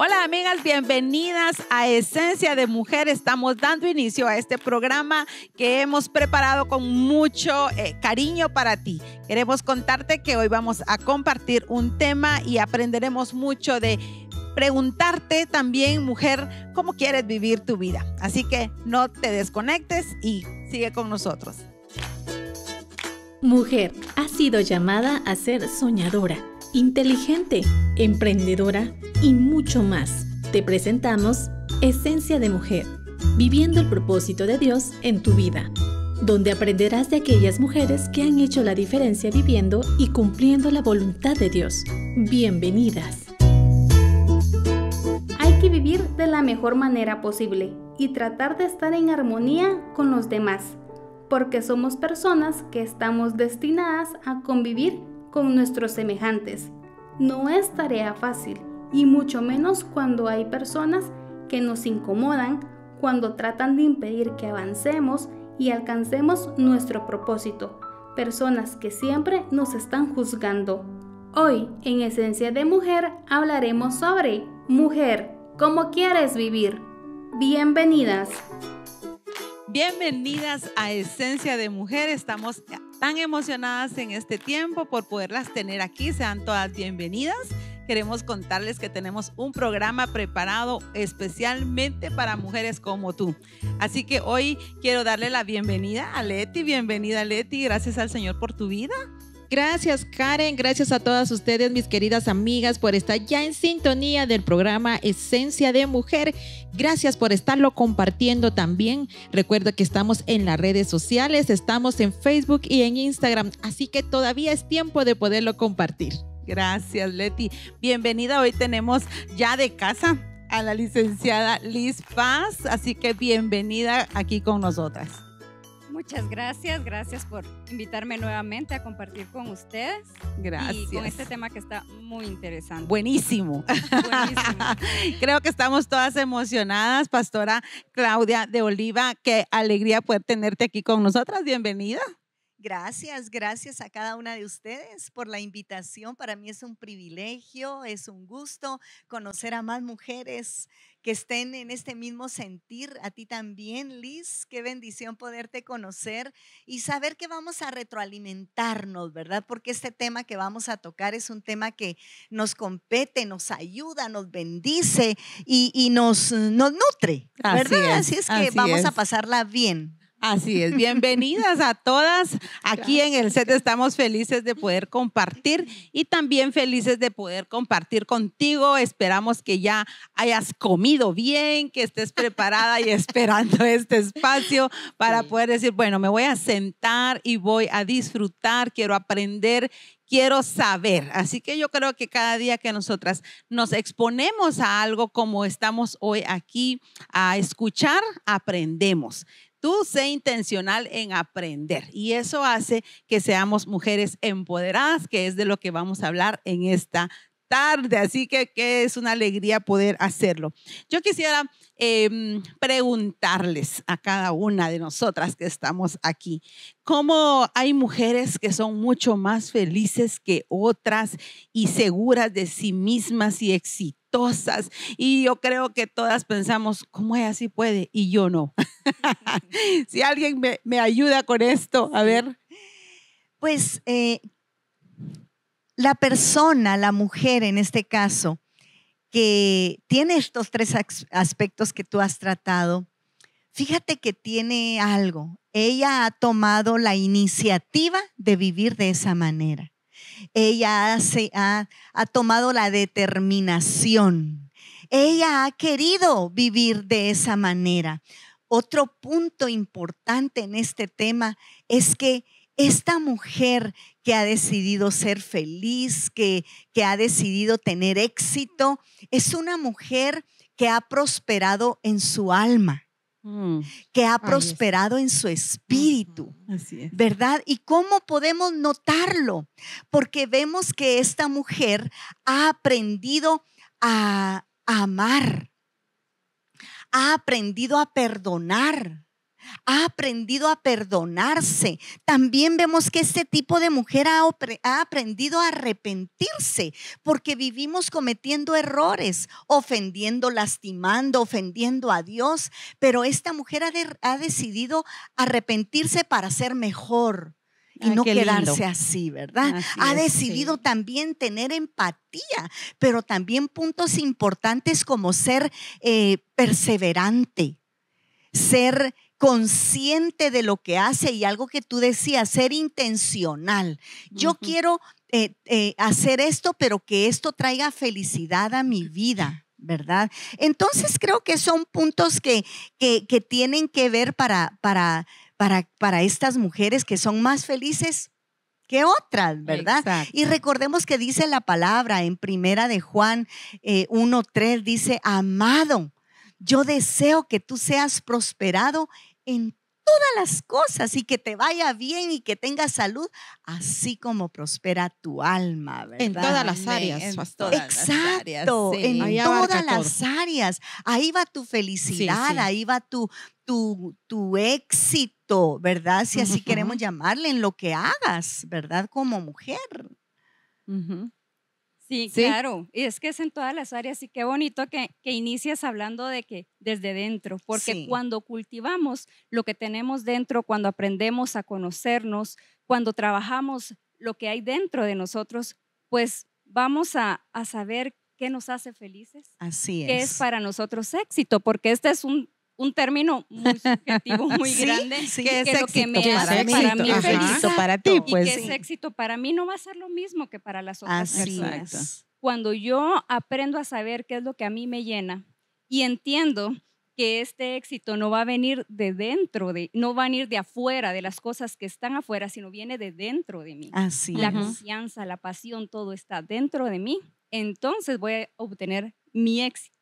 Hola amigas, bienvenidas a Esencia de Mujer. Estamos dando inicio a este programa que hemos preparado con mucho eh, cariño para ti. Queremos contarte que hoy vamos a compartir un tema y aprenderemos mucho de preguntarte también, mujer, cómo quieres vivir tu vida. Así que no te desconectes y sigue con nosotros. Mujer, ha sido llamada a ser soñadora inteligente, emprendedora y mucho más. Te presentamos Esencia de Mujer, viviendo el propósito de Dios en tu vida, donde aprenderás de aquellas mujeres que han hecho la diferencia viviendo y cumpliendo la voluntad de Dios. Bienvenidas. Hay que vivir de la mejor manera posible y tratar de estar en armonía con los demás, porque somos personas que estamos destinadas a convivir con nuestros semejantes. No es tarea fácil, y mucho menos cuando hay personas que nos incomodan, cuando tratan de impedir que avancemos y alcancemos nuestro propósito, personas que siempre nos están juzgando. Hoy, en Esencia de Mujer, hablaremos sobre Mujer, ¿cómo quieres vivir? Bienvenidas. Bienvenidas a Esencia de Mujer. Estamos tan emocionadas en este tiempo por poderlas tener aquí. Sean todas bienvenidas. Queremos contarles que tenemos un programa preparado especialmente para mujeres como tú. Así que hoy quiero darle la bienvenida a Leti. Bienvenida Leti. Gracias al Señor por tu vida. Gracias Karen, gracias a todas ustedes mis queridas amigas por estar ya en sintonía del programa Esencia de Mujer. Gracias por estarlo compartiendo también. Recuerda que estamos en las redes sociales, estamos en Facebook y en Instagram, así que todavía es tiempo de poderlo compartir. Gracias Leti. Bienvenida, hoy tenemos ya de casa a la licenciada Liz Paz, así que bienvenida aquí con nosotras muchas gracias. Gracias por invitarme nuevamente a compartir con ustedes. Gracias. Y con este tema que está muy interesante. Buenísimo. Buenísimo. Creo que estamos todas emocionadas, Pastora Claudia de Oliva. Qué alegría poder tenerte aquí con nosotras. Bienvenida. Gracias, gracias a cada una de ustedes por la invitación. Para mí es un privilegio, es un gusto conocer a más mujeres que estén en este mismo sentir. A ti también, Liz, qué bendición poderte conocer y saber que vamos a retroalimentarnos, ¿verdad? Porque este tema que vamos a tocar es un tema que nos compete, nos ayuda, nos bendice y, nos, nos nutre, ¿verdad? Así es, que vamos a pasarla bien. Así es, bienvenidas a todas. Aquí en el set estamos felices de poder compartir y también felices de poder compartir contigo. Esperamos que ya hayas comido bien, que estés preparada y esperando este espacio para poder decir, bueno, me voy a sentar y voy a disfrutar, quiero aprender, quiero saber. Así que yo creo que cada día que nosotras nos exponemos a algo como estamos hoy aquí a escuchar, aprendemos tú sé intencional en aprender. Y eso hace que seamos mujeres empoderadas, que es de lo que vamos a hablar en esta tarde. Así que, es una alegría poder hacerlo. Yo quisiera em, preguntarles a cada una de nosotras que estamos aquí, ¿cómo hay mujeres que son mucho más felices que otras y seguras de sí mismas y exitosas? Y yo creo que todas pensamos, ¿cómo ella así puede? Y yo no. si alguien me, ayuda con esto, a ver. Pues eh, la persona, la mujer en este caso, que tiene estos tres aspectos que tú has tratado, fíjate que tiene algo. Ella ha tomado la iniciativa de vivir de esa manera. Ella ha, tomado la determinación. Ella ha querido vivir de esa manera. Otro punto importante en este tema es que esta mujer que ha decidido ser feliz, que, ha decidido tener éxito, es una mujer que ha prosperado en su alma. Mm. que ha prosperado en su espíritu. ¿Verdad? ¿Y cómo podemos notarlo? Porque vemos que esta mujer ha aprendido a amar, ha aprendido a perdonar, ha aprendido a perdonarse. También vemos que este tipo de mujer ha, aprendido a arrepentirse porque vivimos cometiendo errores, ofendiendo, lastimando, ofendiendo a Dios. Pero esta mujer ha, decidido arrepentirse para ser mejor, y ah, no quedarse así, ¿verdad? ha decidido también tener empatía, pero también puntos importantes como ser eh, perseverante, ser consciente de lo que hace y algo que tú decías, ser intencional. Yo quiero eh, eh, hacer esto, pero que esto traiga felicidad a mi vida. ¿Verdad? Entonces creo que son puntos que, que, tienen que ver para, para, para, para estas mujeres que son más felices que otras, ¿verdad? Y recordemos que dice la palabra en primera de Juan eh, 1.3, dice, amado, yo deseo que tú seas prosperado en todas las cosas y que te vaya bien y que tengas salud, así como prospera tu alma, ¿verdad? En todas las áreas, Exacto, en todas las áreas. Ahí va tu felicidad, ahí va tu, tu, tu éxito, ¿verdad? Si así queremos llamarle en lo que hagas, ¿verdad? Como mujer. Sí, claro. Y es que es en todas las áreas. Y qué bonito que, que inicies hablando de que desde dentro, porque cuando cultivamos lo que tenemos dentro, cuando aprendemos a conocernos, cuando trabajamos lo que hay dentro de nosotros, pues vamos a, a saber qué nos hace felices. Así es. ¿Qué es para nosotros éxito? Porque este es un un término muy subjetivo, muy grande, que es, lo que me hace éxito, para mí feliz. Para ti, y pues, que es éxito para mí no va a ser lo mismo que para las otras Así personas. Cuando yo aprendo a saber qué es lo que a mí me llena y entiendo que este éxito no va a venir de dentro, de, no va a venir de afuera, de las cosas que están afuera, sino viene de dentro de mí. Así. La confianza, la pasión, todo está dentro de mí. Entonces voy a obtener mi éxito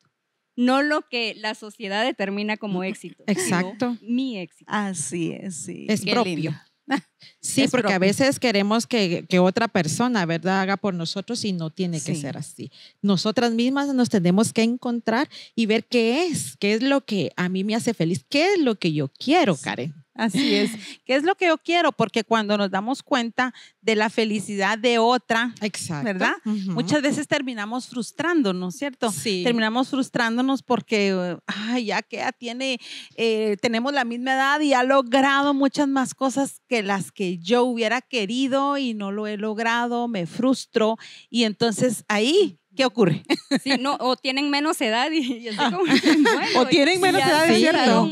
no lo que la sociedad determina como mm, éxito. Exacto. mi éxito. Así es, sí. Es propio. Sí, porque a veces queremos que, otra persona, ¿verdad?, haga por nosotros y no tiene que ser así. Nosotras mismas nos tenemos que encontrar y ver qué es, qué es lo que a mí me hace feliz, qué es lo que yo quiero, Karen. Así es. ¿Qué es lo que yo quiero? Porque cuando nos damos cuenta de la felicidad de otra, ¿verdad? Muchas veces terminamos frustrándonos, ¿cierto? Sí. Terminamos frustrándonos porque, ay, ya que tiene, eh, tenemos la misma edad y ha logrado muchas más cosas que las que yo hubiera querido y no lo he logrado, me frustro y entonces ahí ¿qué ocurre? Sí, no, o tienen menos edad y, ah. como, O tienen menos edad, es cierto.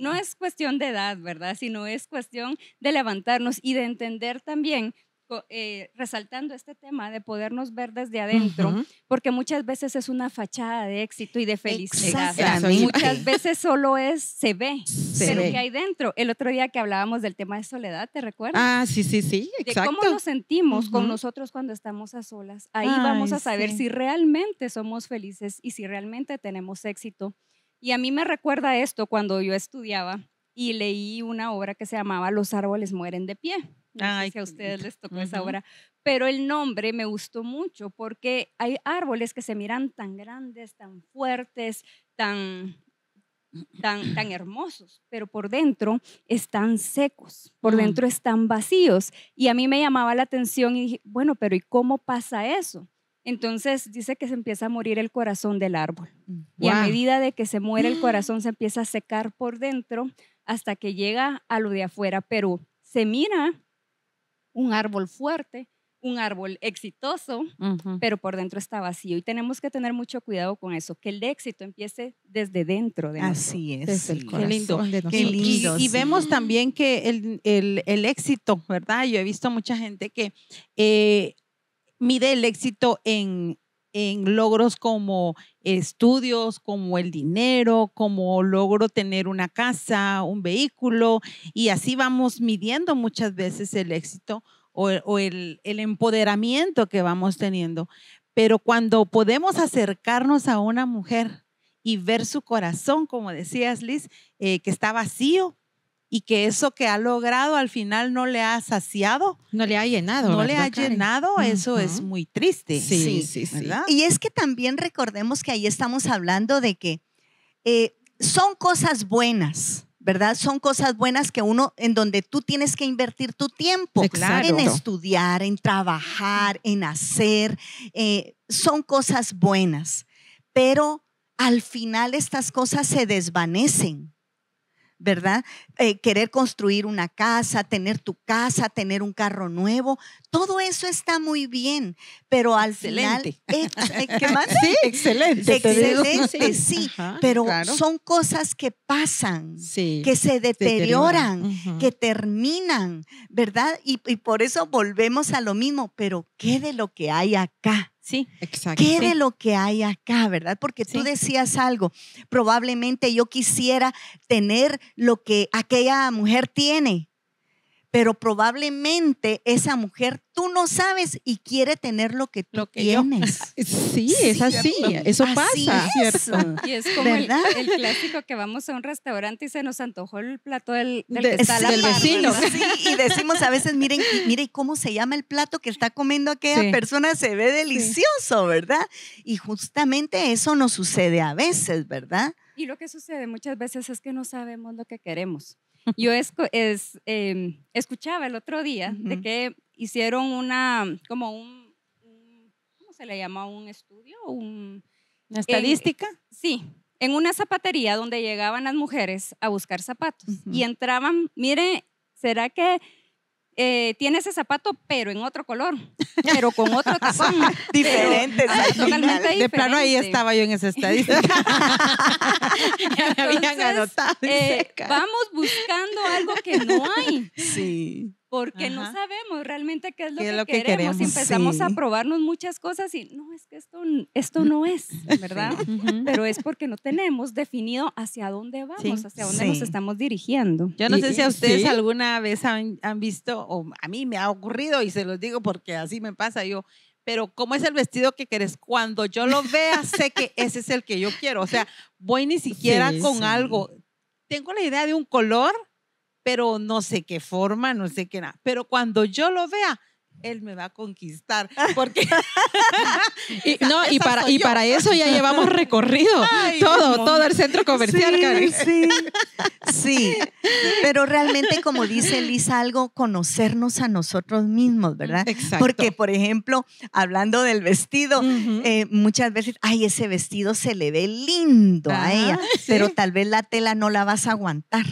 No es cuestión de edad, ¿verdad? Sino es cuestión de levantarnos y de entender también eh, resaltando este tema de podernos ver desde adentro, porque muchas veces es una fachada de éxito y de felicidad. Muchas veces solo es, se ve, pero ve. hay dentro. El otro día que hablábamos del tema de soledad, ¿te recuerdas? Ah, sí, sí, sí, exacto. De cómo nos sentimos con nosotros cuando estamos a solas. Ahí vamos a saber si realmente somos felices y si realmente tenemos éxito. Y a mí me recuerda esto cuando yo estudiaba y leí una obra que se llamaba Los árboles mueren de pie no Ay, sé a ustedes les tocó esa obra, pero el nombre me gustó mucho porque hay árboles que se miran tan grandes, tan fuertes, tan Tan, tan, hermosos, pero por dentro están secos, por mm. dentro están vacíos. Y a mí me llamaba la atención y dije, bueno, pero ¿y cómo pasa eso? Entonces dice que se empieza a morir el corazón del árbol. Mm. Y a medida de que se muere el corazón se empieza a secar por dentro hasta que llega a lo de afuera, pero se mira un árbol fuerte, un árbol exitoso, pero por dentro está vacío. Y tenemos que tener mucho cuidado con eso, que el éxito empiece desde dentro de nosotros. Así es. el corazón Qué lindo. Qué lindo y, vemos también que el, éxito, ¿verdad? Yo he visto mucha gente que eh, mide el éxito en, en logros como estudios, como el dinero, como logro tener una casa, un vehículo, y así vamos midiendo muchas veces el éxito o, el, empoderamiento que vamos teniendo. Pero cuando podemos acercarnos a una mujer y ver su corazón, como decías Liz, eh, que está vacío, y que eso que ha logrado al final no le ha saciado. No le ha llenado. No le ha llenado, eso es muy triste. Sí, sí, sí, Y es que también recordemos que ahí estamos hablando de que eh, son cosas buenas. ¿Verdad? Son cosas buenas que uno, en donde tú tienes que invertir tu tiempo en estudiar, en trabajar, en hacer. Eh, son cosas buenas, pero al final estas cosas se desvanecen ¿verdad? Eh, querer construir una casa, tener tu casa, tener un carro nuevo, todo eso está muy bien, pero al final... Eh, eh, ¿Qué Sí, excelente. Excelente, sí, pero son cosas que pasan, que se deterioran, que terminan, ¿verdad? y por eso volvemos a lo mismo, pero ¿qué de lo que hay acá? Sí, exacto. ¿Qué de lo que hay acá, verdad? Porque tú decías algo, probablemente yo quisiera tener lo que aquella mujer tiene, pero probablemente esa mujer tú no sabes y quiere tener lo que tú tienes. Ah, sí, es así, eso pasa. Es. Cierto. Y es como el, clásico que vamos a un restaurante y se nos antojó el plato del, vecino. y decimos a veces, miren, mire cómo se llama el plato que está comiendo aquella persona, se ve delicioso, ¿verdad? Y justamente eso nos sucede a veces, ¿verdad? Y lo que sucede muchas veces es que no sabemos lo que queremos. Yo es, em, escuchaba el otro día de que hicieron una, como un, ¿cómo se le llama? Un estudio, ¿Una ¿Estadística? sí, en una zapatería donde llegaban las mujeres a buscar zapatos y entraban, mire, ¿será que eh, tiene ese zapato, pero en otro color, pero con otro tacón. diferente, De plano ahí estaba yo en ese estadio. ya me habían anotado. Eh, vamos buscando algo que no hay. Sí porque no sabemos realmente qué es lo, que, queremos? Y empezamos a probarnos muchas cosas y no, es que esto, esto no es, ¿verdad? Pero es porque no tenemos definido hacia dónde vamos, hacia dónde nos estamos dirigiendo. Yo no sé si a ustedes alguna vez han, han, visto, o a mí me ha ocurrido, y se los digo porque así me pasa yo. Pero cómo es el vestido que querés. Cuando yo lo vea, sé que ese es el que yo quiero. O sea, voy ni siquiera con algo. Tengo la idea de un color, pero no sé qué forma, no sé qué nada. Pero cuando yo lo vea, él me va a conquistar. Porque. y, para, y para eso ya llevamos recorrido todo, todo el centro comercial, sí, Sí, Pero realmente, como dice Lisa, algo conocernos a nosotros mismos, ¿verdad? Exacto. Porque, por ejemplo, hablando del vestido, eh, muchas veces, ay, ese vestido se le ve lindo a ella, ah, pero tal vez la tela no la vas a aguantar.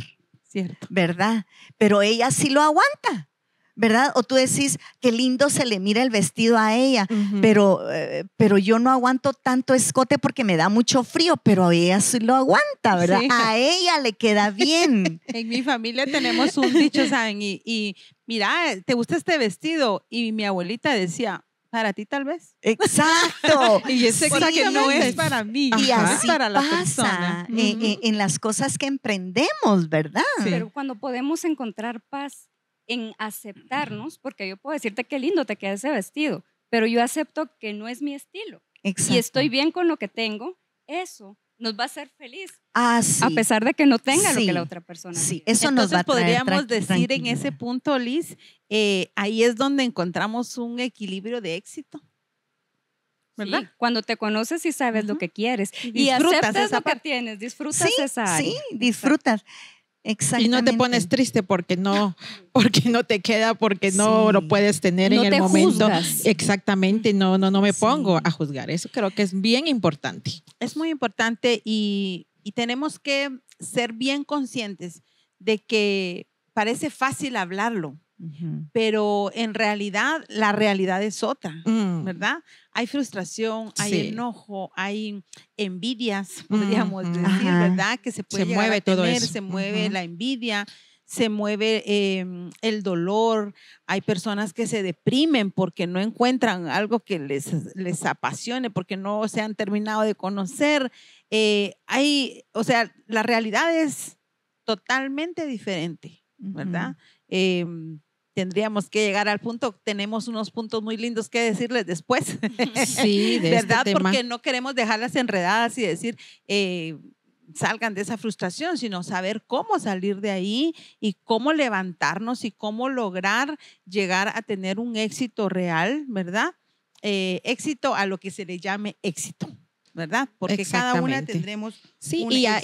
¿Verdad? Pero ella sí lo aguanta. ¿Verdad? O tú decís, qué lindo se le mira el vestido a ella, pero, eh, pero yo no aguanto tanto escote porque me da mucho frío, pero ella sí lo aguanta, ¿verdad? A ella le queda bien. en mi familia tenemos un dicho, ¿saben? Y, y mira, ¿te gusta este vestido? Y mi abuelita decía, para ti tal vez. Exacto. y ese que no es para mí, y así para la pasa En, las cosas que emprendemos, ¿verdad? Pero cuando podemos encontrar paz en aceptarnos, porque yo puedo decirte qué lindo te queda ese vestido, pero yo acepto que no es mi estilo. Y estoy bien con lo que tengo, eso nos va a hacer feliz. Ah, a pesar de que no tenga lo que la otra persona. Sí, eso nos podríamos decir en ese punto, Liz, eh, ahí es donde encontramos un equilibrio de éxito. ¿Verdad? cuando te conoces y sabes lo que quieres y, y lo que tienes, disfrutas sí, esa área. Sí, disfrutas. Y no te pones triste porque no, porque no te queda, porque no lo puedes tener en el momento. Juzgas. Exactamente, no, no, no me pongo a juzgar. Eso creo que es bien importante. Es muy importante y y tenemos que ser bien conscientes de que parece fácil hablarlo, pero en realidad la realidad es otra, mm. ¿verdad? Hay frustración, hay enojo, hay envidias, mm, podríamos mm. decir, ¿verdad? Que se puede mueve todo eso. se mueve la envidia se mueve em, el dolor, hay personas que se deprimen porque no encuentran algo que les, les apasione, porque no se han terminado de conocer. Eh, hay, o sea, la realidad es totalmente diferente, ¿verdad? Em, tendríamos que llegar al punto, tenemos unos puntos muy lindos que decirles después, sí, de este ¿verdad? Porque no queremos dejarlas enredadas y decir... Eh, salgan de esa frustración, sino saber cómo salir de ahí y cómo levantarnos y cómo lograr llegar a tener un éxito real, ¿verdad? Eh, éxito a lo que se le llame éxito. ¿verdad? Porque cada una tendremos. Sí, y, a,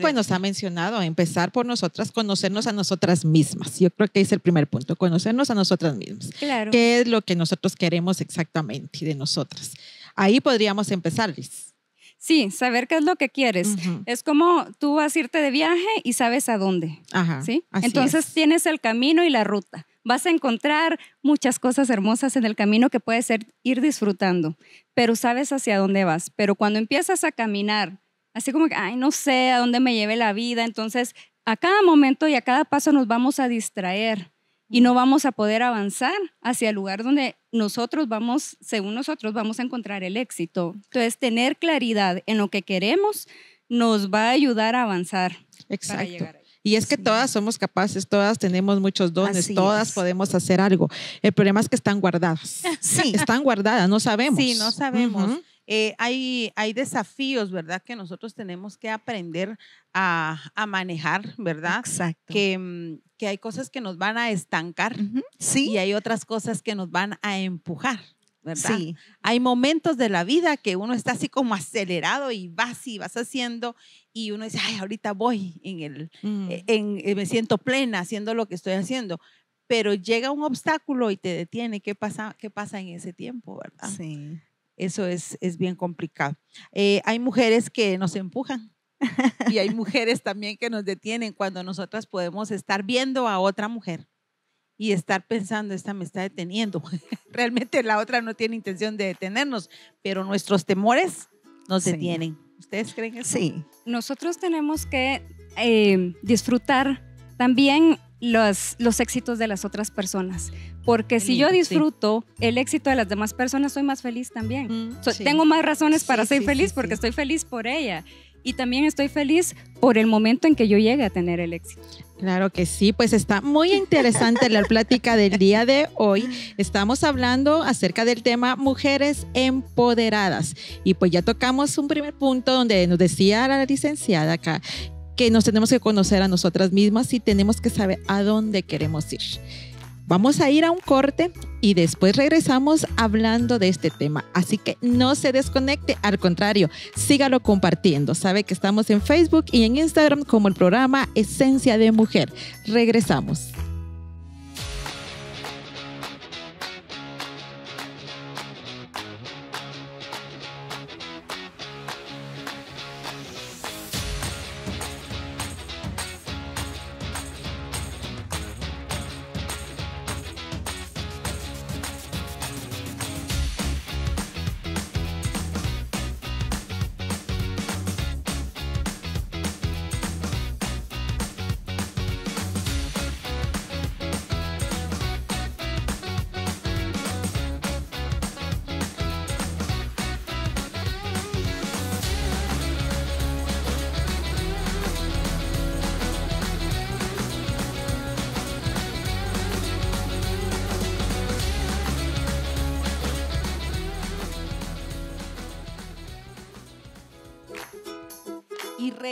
pues, nos ha mencionado empezar por nosotras, conocernos a nosotras mismas. Yo creo que es el primer punto, conocernos a nosotras mismas. Claro. ¿Qué es lo que nosotros queremos exactamente de nosotras? Ahí podríamos empezar, Liz. Sí, saber qué es lo que quieres. Es como tú vas a irte de viaje y sabes a dónde. Ajá, Entonces tienes el camino y la ruta. Vas a encontrar muchas cosas hermosas en el camino que puedes ir disfrutando, pero sabes hacia dónde vas. Pero cuando empiezas a caminar, así como que, ay, no sé a dónde me lleve la vida, entonces a cada momento y a cada paso nos vamos a distraer y no vamos a poder avanzar hacia el lugar donde nosotros vamos, según nosotros, vamos a encontrar el éxito. Entonces, tener claridad en lo que queremos nos va a ayudar a avanzar. Exacto. Y es que todas somos capaces, todas tenemos muchos dones, todas podemos hacer algo. El problema es que están guardadas. Sí. Están guardadas, no sabemos. Sí, no sabemos. Eh, hay, hay desafíos, ¿verdad? Que nosotros tenemos que aprender a, manejar, ¿verdad? Exacto. Que, mm, que hay cosas que nos van a estancar. Sí. Y hay otras cosas que nos van a empujar. Sí. Hay momentos de la vida que uno está así como acelerado y vas y vas haciendo y uno dice, ay, ahorita voy en el, mm. eh, eh, me siento plena haciendo lo que estoy haciendo. Pero llega un obstáculo y te detiene. ¿Qué pasa, qué pasa en ese tiempo, verdad? Sí. Eso es, es bien complicado. Eh, hay mujeres que nos empujan, y hay mujeres también que nos detienen cuando nosotras podemos estar viendo a otra mujer y estar pensando, esta me está deteniendo. Realmente la otra no tiene intención de detenernos, pero nuestros temores nos detienen. ¿Ustedes creen que Sí. Nosotros tenemos que eh, disfrutar también los, los éxitos de las otras personas. Porque si yo disfruto el éxito de las demás personas, soy más feliz también. Tengo más razones para ser feliz porque estoy feliz por ella. Y también estoy feliz por el momento en que yo llegue a tener el éxito. Claro que sí, pues está muy interesante la plática del día de hoy. Estamos hablando acerca del tema mujeres empoderadas y pues ya tocamos un primer punto donde nos decía la licenciada acá que nos tenemos que conocer a nosotras mismas y tenemos que saber a dónde queremos ir. Vamos a ir a un corte y después regresamos hablando de este tema. Así que no se desconecte, al contrario, sígalo compartiendo. Sabe que estamos en Facebook y en Instagram como el programa Esencia de Mujer. Regresamos.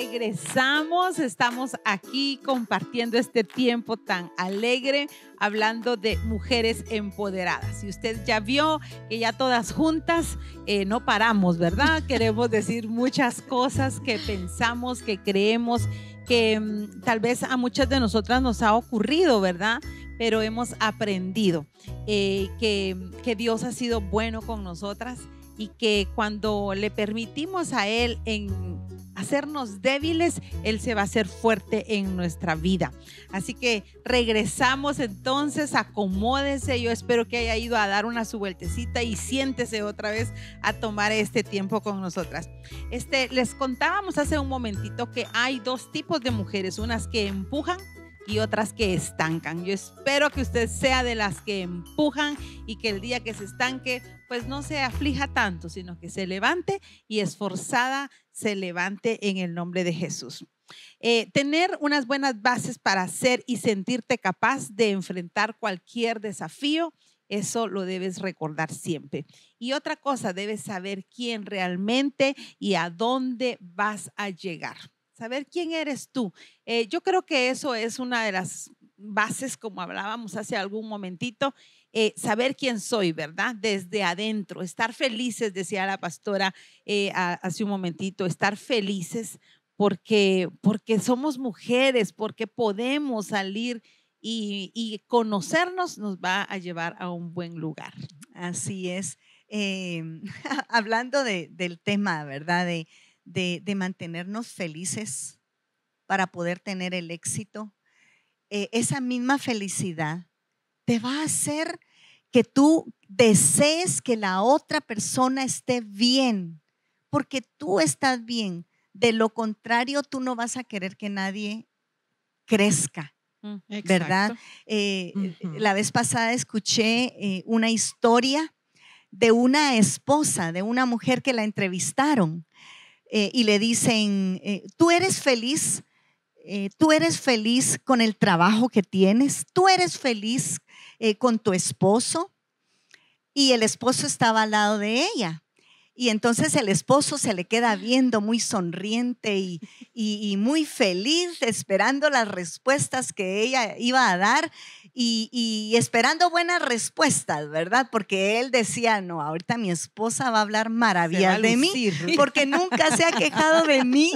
regresamos. Estamos aquí compartiendo este tiempo tan alegre, hablando de mujeres empoderadas. Y usted ya vio que ya todas juntas eh, no paramos, ¿verdad? Queremos decir muchas cosas que pensamos, que creemos, que mm, tal vez a muchas de nosotras nos ha ocurrido, ¿verdad? Pero hemos aprendido eh, que, que Dios ha sido bueno con nosotras y que cuando le permitimos a Él en hacernos débiles, Él se va a hacer fuerte en nuestra vida. Así que regresamos entonces, acomódense. Yo espero que haya ido a dar una su vueltecita y siéntese otra vez a tomar este tiempo con nosotras. Este, les contábamos hace un momentito que hay dos tipos de mujeres, unas que empujan y otras que estancan. Yo espero que usted sea de las que empujan y que el día que se estanque pues no se aflija tanto, sino que se levante y esforzada se levante en el nombre de Jesús. Eh, tener unas buenas bases para ser y sentirte capaz de enfrentar cualquier desafío, eso lo debes recordar siempre. Y otra cosa, debes saber quién realmente y a dónde vas a llegar. Saber quién eres tú. Eh, yo creo que eso es una de las bases, como hablábamos hace algún momentito, eh, saber quién soy, ¿verdad? Desde adentro, estar felices, decía la pastora eh, hace un momentito, estar felices porque, porque somos mujeres, porque podemos salir y, conocernos nos va a llevar a un buen lugar. Así es. Em, hablando del tema, ¿verdad? De, mantenernos felices para poder tener el éxito. Eh, esa misma felicidad te va a hacer que tú desees que la otra persona esté bien, porque tú estás bien. De lo contrario, tú no vas a querer que nadie crezca. Mm, ¿Verdad? Eh, eh, la vez pasada escuché eh, una historia de una esposa, de una mujer que la entrevistaron y le dicen, tú eres feliz, tú eres feliz con el trabajo que tienes, tú eres feliz eh, con tu esposo. Y el esposo estaba al lado de ella. Y entonces el esposo se le queda viendo muy sonriente y, muy feliz, esperando las respuestas que ella iba a dar y, esperando buenas respuestas, ¿verdad? Porque él decía, no, ahorita mi esposa va a hablar maravillas de mí, porque nunca se ha quejado de mí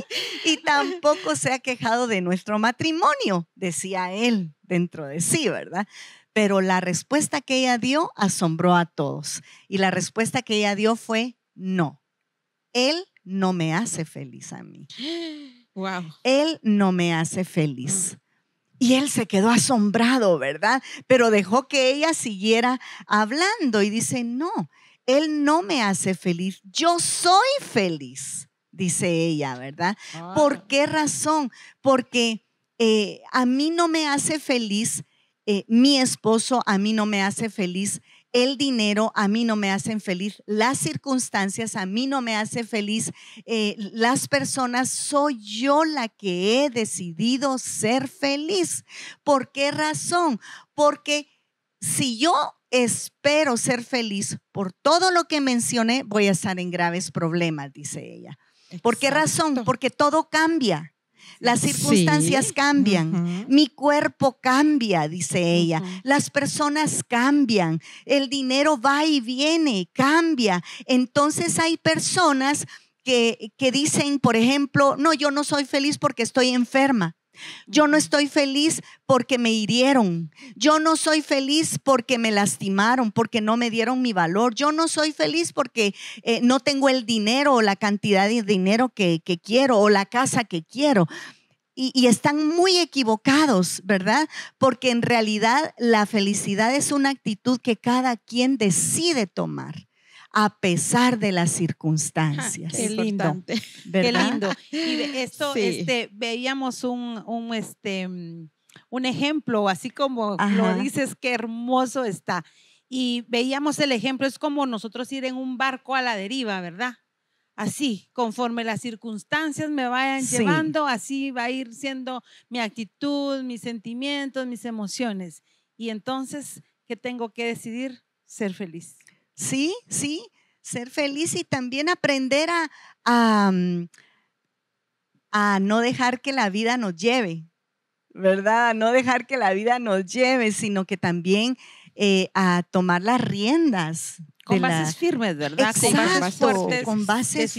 y tampoco se ha quejado de nuestro matrimonio, decía él dentro de sí, ¿verdad? pero la respuesta que ella dio asombró a todos. Y la respuesta que ella dio fue, no, él no me hace feliz a mí. Wow. Él no me hace feliz. Mm. Y él se quedó asombrado, ¿verdad? Pero dejó que ella siguiera hablando y dice, no, él no me hace feliz, yo soy feliz, dice ella, ¿verdad? ¿Por ah. qué razón? Porque eh, a mí no me hace feliz eh, mi esposo a mí no me hace feliz, el dinero a mí no me hace feliz, las circunstancias a mí no me hace feliz, eh, las personas, soy yo la que he decidido ser feliz. ¿Por qué razón? Porque si yo espero ser feliz por todo lo que mencioné, voy a estar en graves problemas, dice ella. ¿Por qué razón? Porque todo cambia. Las circunstancias cambian, mi cuerpo cambia, dice ella, las personas cambian, el dinero va y viene, cambia. Entonces hay personas que, que dicen, por ejemplo, no, yo no soy feliz porque estoy enferma. Yo no estoy feliz porque me hirieron. Yo no soy feliz porque me lastimaron, porque no me dieron mi valor. Yo no soy feliz porque eh, no tengo el dinero o la cantidad de dinero que, quiero o la casa que quiero. y, están muy equivocados, ¿verdad? Porque en realidad la felicidad es una actitud que cada quien decide tomar a pesar de las circunstancias. Qué lindo. Qué lindo. Y esto, este, veíamos un, este, mm, un ejemplo, así como lo dices, qué hermoso está. Y veíamos el ejemplo, es como nosotros ir en un barco a la deriva, ¿verdad? así, conforme las circunstancias me vayan llevando, así va a ir siendo mi actitud, mis sentimientos, mis emociones. Y entonces, ¿qué tengo que decidir? Ser feliz. ¿sí? ¿Sí? Ser feliz y también aprender a, a, mm, no dejar que la vida nos lleve, ¿verdad? no dejar que la vida nos lleve, sino que también eh, a tomar las riendas. Con bases firmes, ¿verdad? con bases fuertes, con bases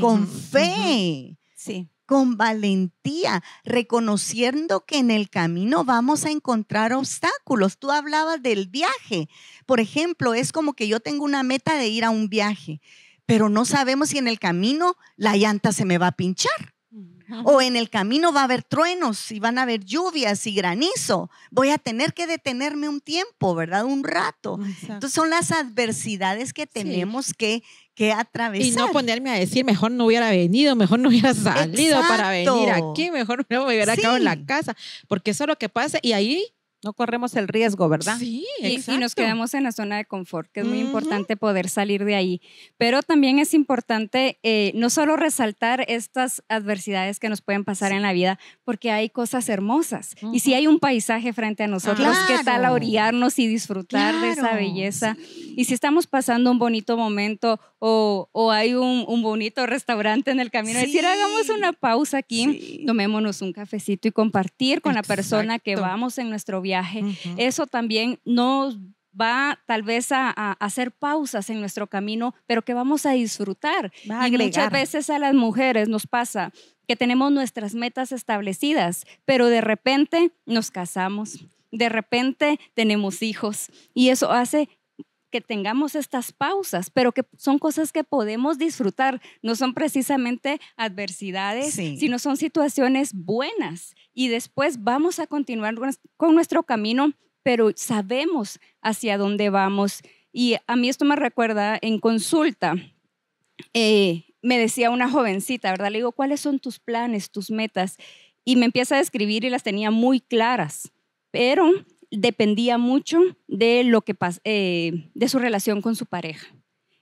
Con fe. Sí con valentía, reconociendo que en el camino vamos a encontrar obstáculos. Tú hablabas del viaje. Por ejemplo, es como que yo tengo una meta de ir a un viaje, pero no sabemos si en el camino la llanta se me va a pinchar. O en el camino va a haber truenos y van a haber lluvias y granizo. Voy a tener que detenerme un tiempo, ¿verdad? Un rato. Entonces son las adversidades que tenemos que que atravesar. Y no ponerme a decir, mejor no hubiera venido, mejor no hubiera salido para venir aquí, mejor no me hubiera acabado en la casa, porque eso es lo que pasa y ahí no corremos el riesgo, ¿verdad? Sí, exacto. Y, nos quedamos en la zona de confort, que es muy importante poder salir de ahí. Pero también es importante eh, no solo resaltar estas adversidades que nos pueden pasar en la vida, porque hay cosas hermosas. Y si hay un paisaje frente a nosotros, que está ¿qué tal y disfrutar de esa belleza? Y si estamos pasando un bonito momento o, hay un, bonito restaurante en el camino, decir, hagamos una pausa aquí, tomémonos un cafecito y compartir con la persona que vamos en nuestro viaje eso también nos va tal vez a, hacer pausas en nuestro camino, pero que vamos a disfrutar. muchas veces a las mujeres nos pasa que tenemos nuestras metas establecidas, pero de repente nos casamos, de repente tenemos hijos y eso hace que tengamos estas pausas, pero que son cosas que podemos disfrutar, no son precisamente adversidades, sino son situaciones buenas. Y después vamos a continuar con nuestro camino, pero sabemos hacia dónde vamos. Y a mí esto me recuerda en consulta, eh, me decía una jovencita, ¿verdad? Le digo, ¿cuáles son tus planes, tus metas? Y me empieza a describir y las tenía muy claras, pero dependía mucho de, lo que eh, de su relación con su pareja.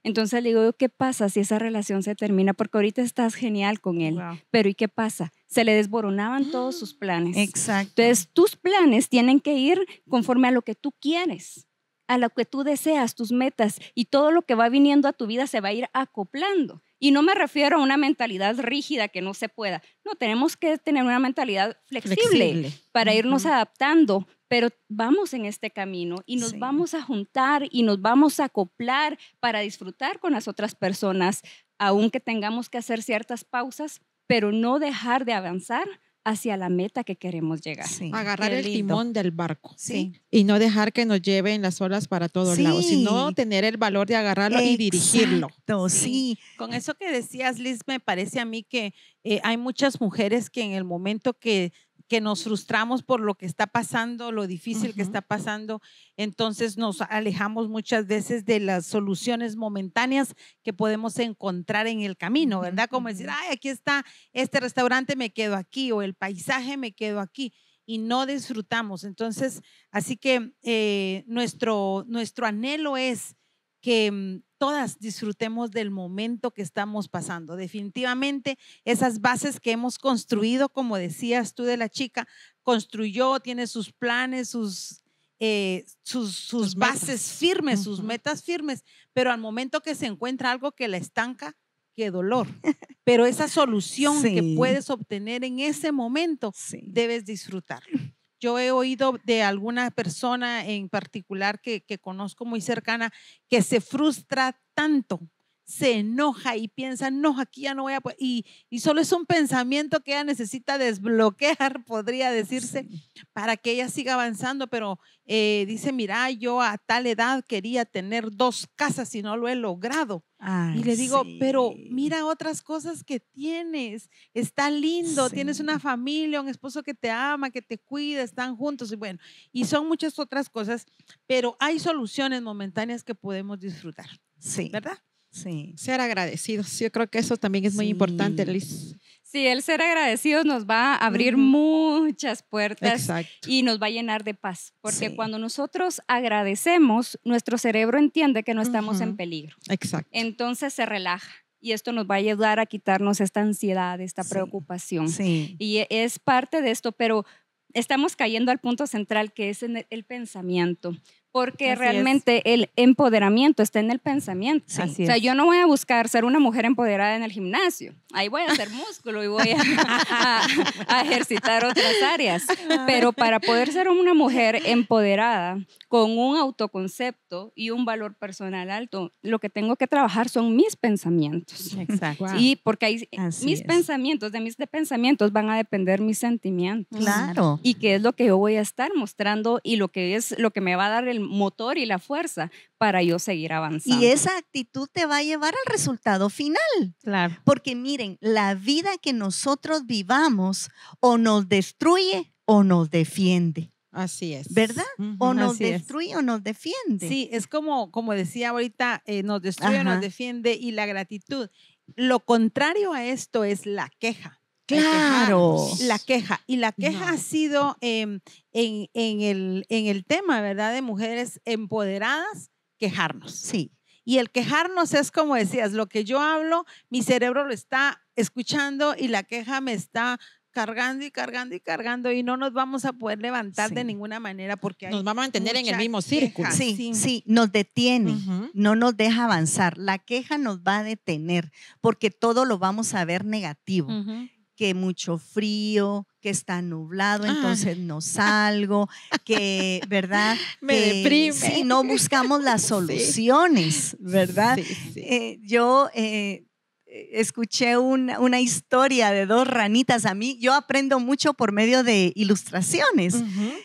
Entonces le digo, ¿qué pasa si esa relación se termina? Porque ahorita estás genial con él, pero ¿y qué pasa? Se le desboronaban todos sus planes. Exacto. Entonces tus planes tienen que ir conforme a lo que tú quieres, a lo que tú deseas, tus metas, y todo lo que va viniendo a tu vida se va a ir acoplando. Y no me refiero a una mentalidad rígida que no se pueda. No, tenemos que tener una mentalidad flexible, para irnos adaptando, pero vamos en este camino y nos vamos a juntar y nos vamos a acoplar para disfrutar con las otras personas, aunque tengamos que hacer ciertas pausas, pero no dejar de avanzar hacia la meta que queremos llegar. Agarrar el timón del barco. Y no dejar que nos lleven las olas para todos lados, sino tener el valor de agarrarlo y dirigirlo. Sí. Con eso que decías, Liz, me parece a mí que eh, hay muchas mujeres que en el momento que que nos frustramos por lo que está pasando, lo difícil que está pasando, entonces nos alejamos muchas veces de las soluciones momentáneas que podemos encontrar en el camino, ¿verdad? Como decir, ay, aquí está este restaurante, me quedo aquí, o el paisaje, me quedo aquí y no disfrutamos. Entonces, así que eh, nuestro, nuestro anhelo es que mm, todas disfrutemos del momento que estamos pasando. Definitivamente esas bases que hemos construido, como decías tú de la chica, construyó, tiene sus planes, sus, eh, sus, bases firmes, sus metas firmes, pero al momento que se encuentra algo que la estanca, qué dolor. Pero esa solución que puedes obtener en ese momento, debes disfrutarlo. Yo he oído de alguna persona en particular que, conozco muy cercana que se frustra tanto se enoja y piensa, no, aquí ya no voy a Y, y solo es un pensamiento que ella necesita desbloquear, podría decirse, para que ella siga avanzando. Pero eh, dice, mira, yo a tal edad quería tener dos casas y no lo he logrado. y le digo, pero mira otras cosas que tienes. Está lindo, tienes una familia, un esposo que te ama, que te cuida, están juntos. Y bueno, y son muchas otras cosas, pero hay soluciones momentáneas que podemos disfrutar. Sí. ¿Verdad? Sí. Ser agradecidos. Yo creo que eso también es muy importante, Liz. Sí, el ser agradecidos nos va a abrir muchas puertas y nos va a llenar de paz, porque cuando nosotros agradecemos, nuestro cerebro entiende que no estamos en peligro. Exacto. Entonces se relaja y esto nos va a ayudar a quitarnos esta ansiedad, esta preocupación. Sí. Y es parte de esto, pero estamos cayendo al punto central que es el pensamiento. Porque realmente el empoderamiento está en el pensamiento. o sea, yo no voy a buscar ser una mujer empoderada en el gimnasio. Ahí voy a hacer músculo y voy a, ejercitar otras áreas. Pero para poder ser una mujer empoderada, con un autoconcepto y un valor personal alto, lo que tengo que trabajar son mis pensamientos. Exacto. Y porque mis pensamientos, de mis pensamientos van a depender mis sentimientos. Claro. Y qué es lo que yo voy a estar mostrando y lo que es lo que me va a dar el motor y la fuerza para yo seguir avanzando. Y esa actitud te va a llevar al resultado final. Claro. Porque miren, la vida que nosotros vivamos o nos destruye o nos defiende. Así es. ¿Verdad? o nos destruye o nos defiende. Sí, es como, como decía ahorita, eh, nos destruye o nos defiende y la gratitud. Lo contrario a esto es la queja. Claro. La queja. Y la queja ha sido em, en, el, tema, ¿verdad? De mujeres empoderadas, quejarnos. Sí. Y el quejarnos es como decías, lo que yo hablo, mi cerebro lo está escuchando y la queja me está cargando y cargando y cargando y no nos vamos a poder levantar de ninguna manera porque nos vamos a mantener en el mismo círculo. Sí, sí, nos detiene, no nos deja avanzar. La queja nos va a detener porque todo lo vamos a ver negativo que mucho frío, que está nublado, ah, entonces no salgo, que, ¿verdad? Me deprime. Si no buscamos las soluciones, ¿verdad? Sí, eh, yo eh, escuché una, historia de dos ranitas. A mí, yo aprendo mucho por medio de ilustraciones.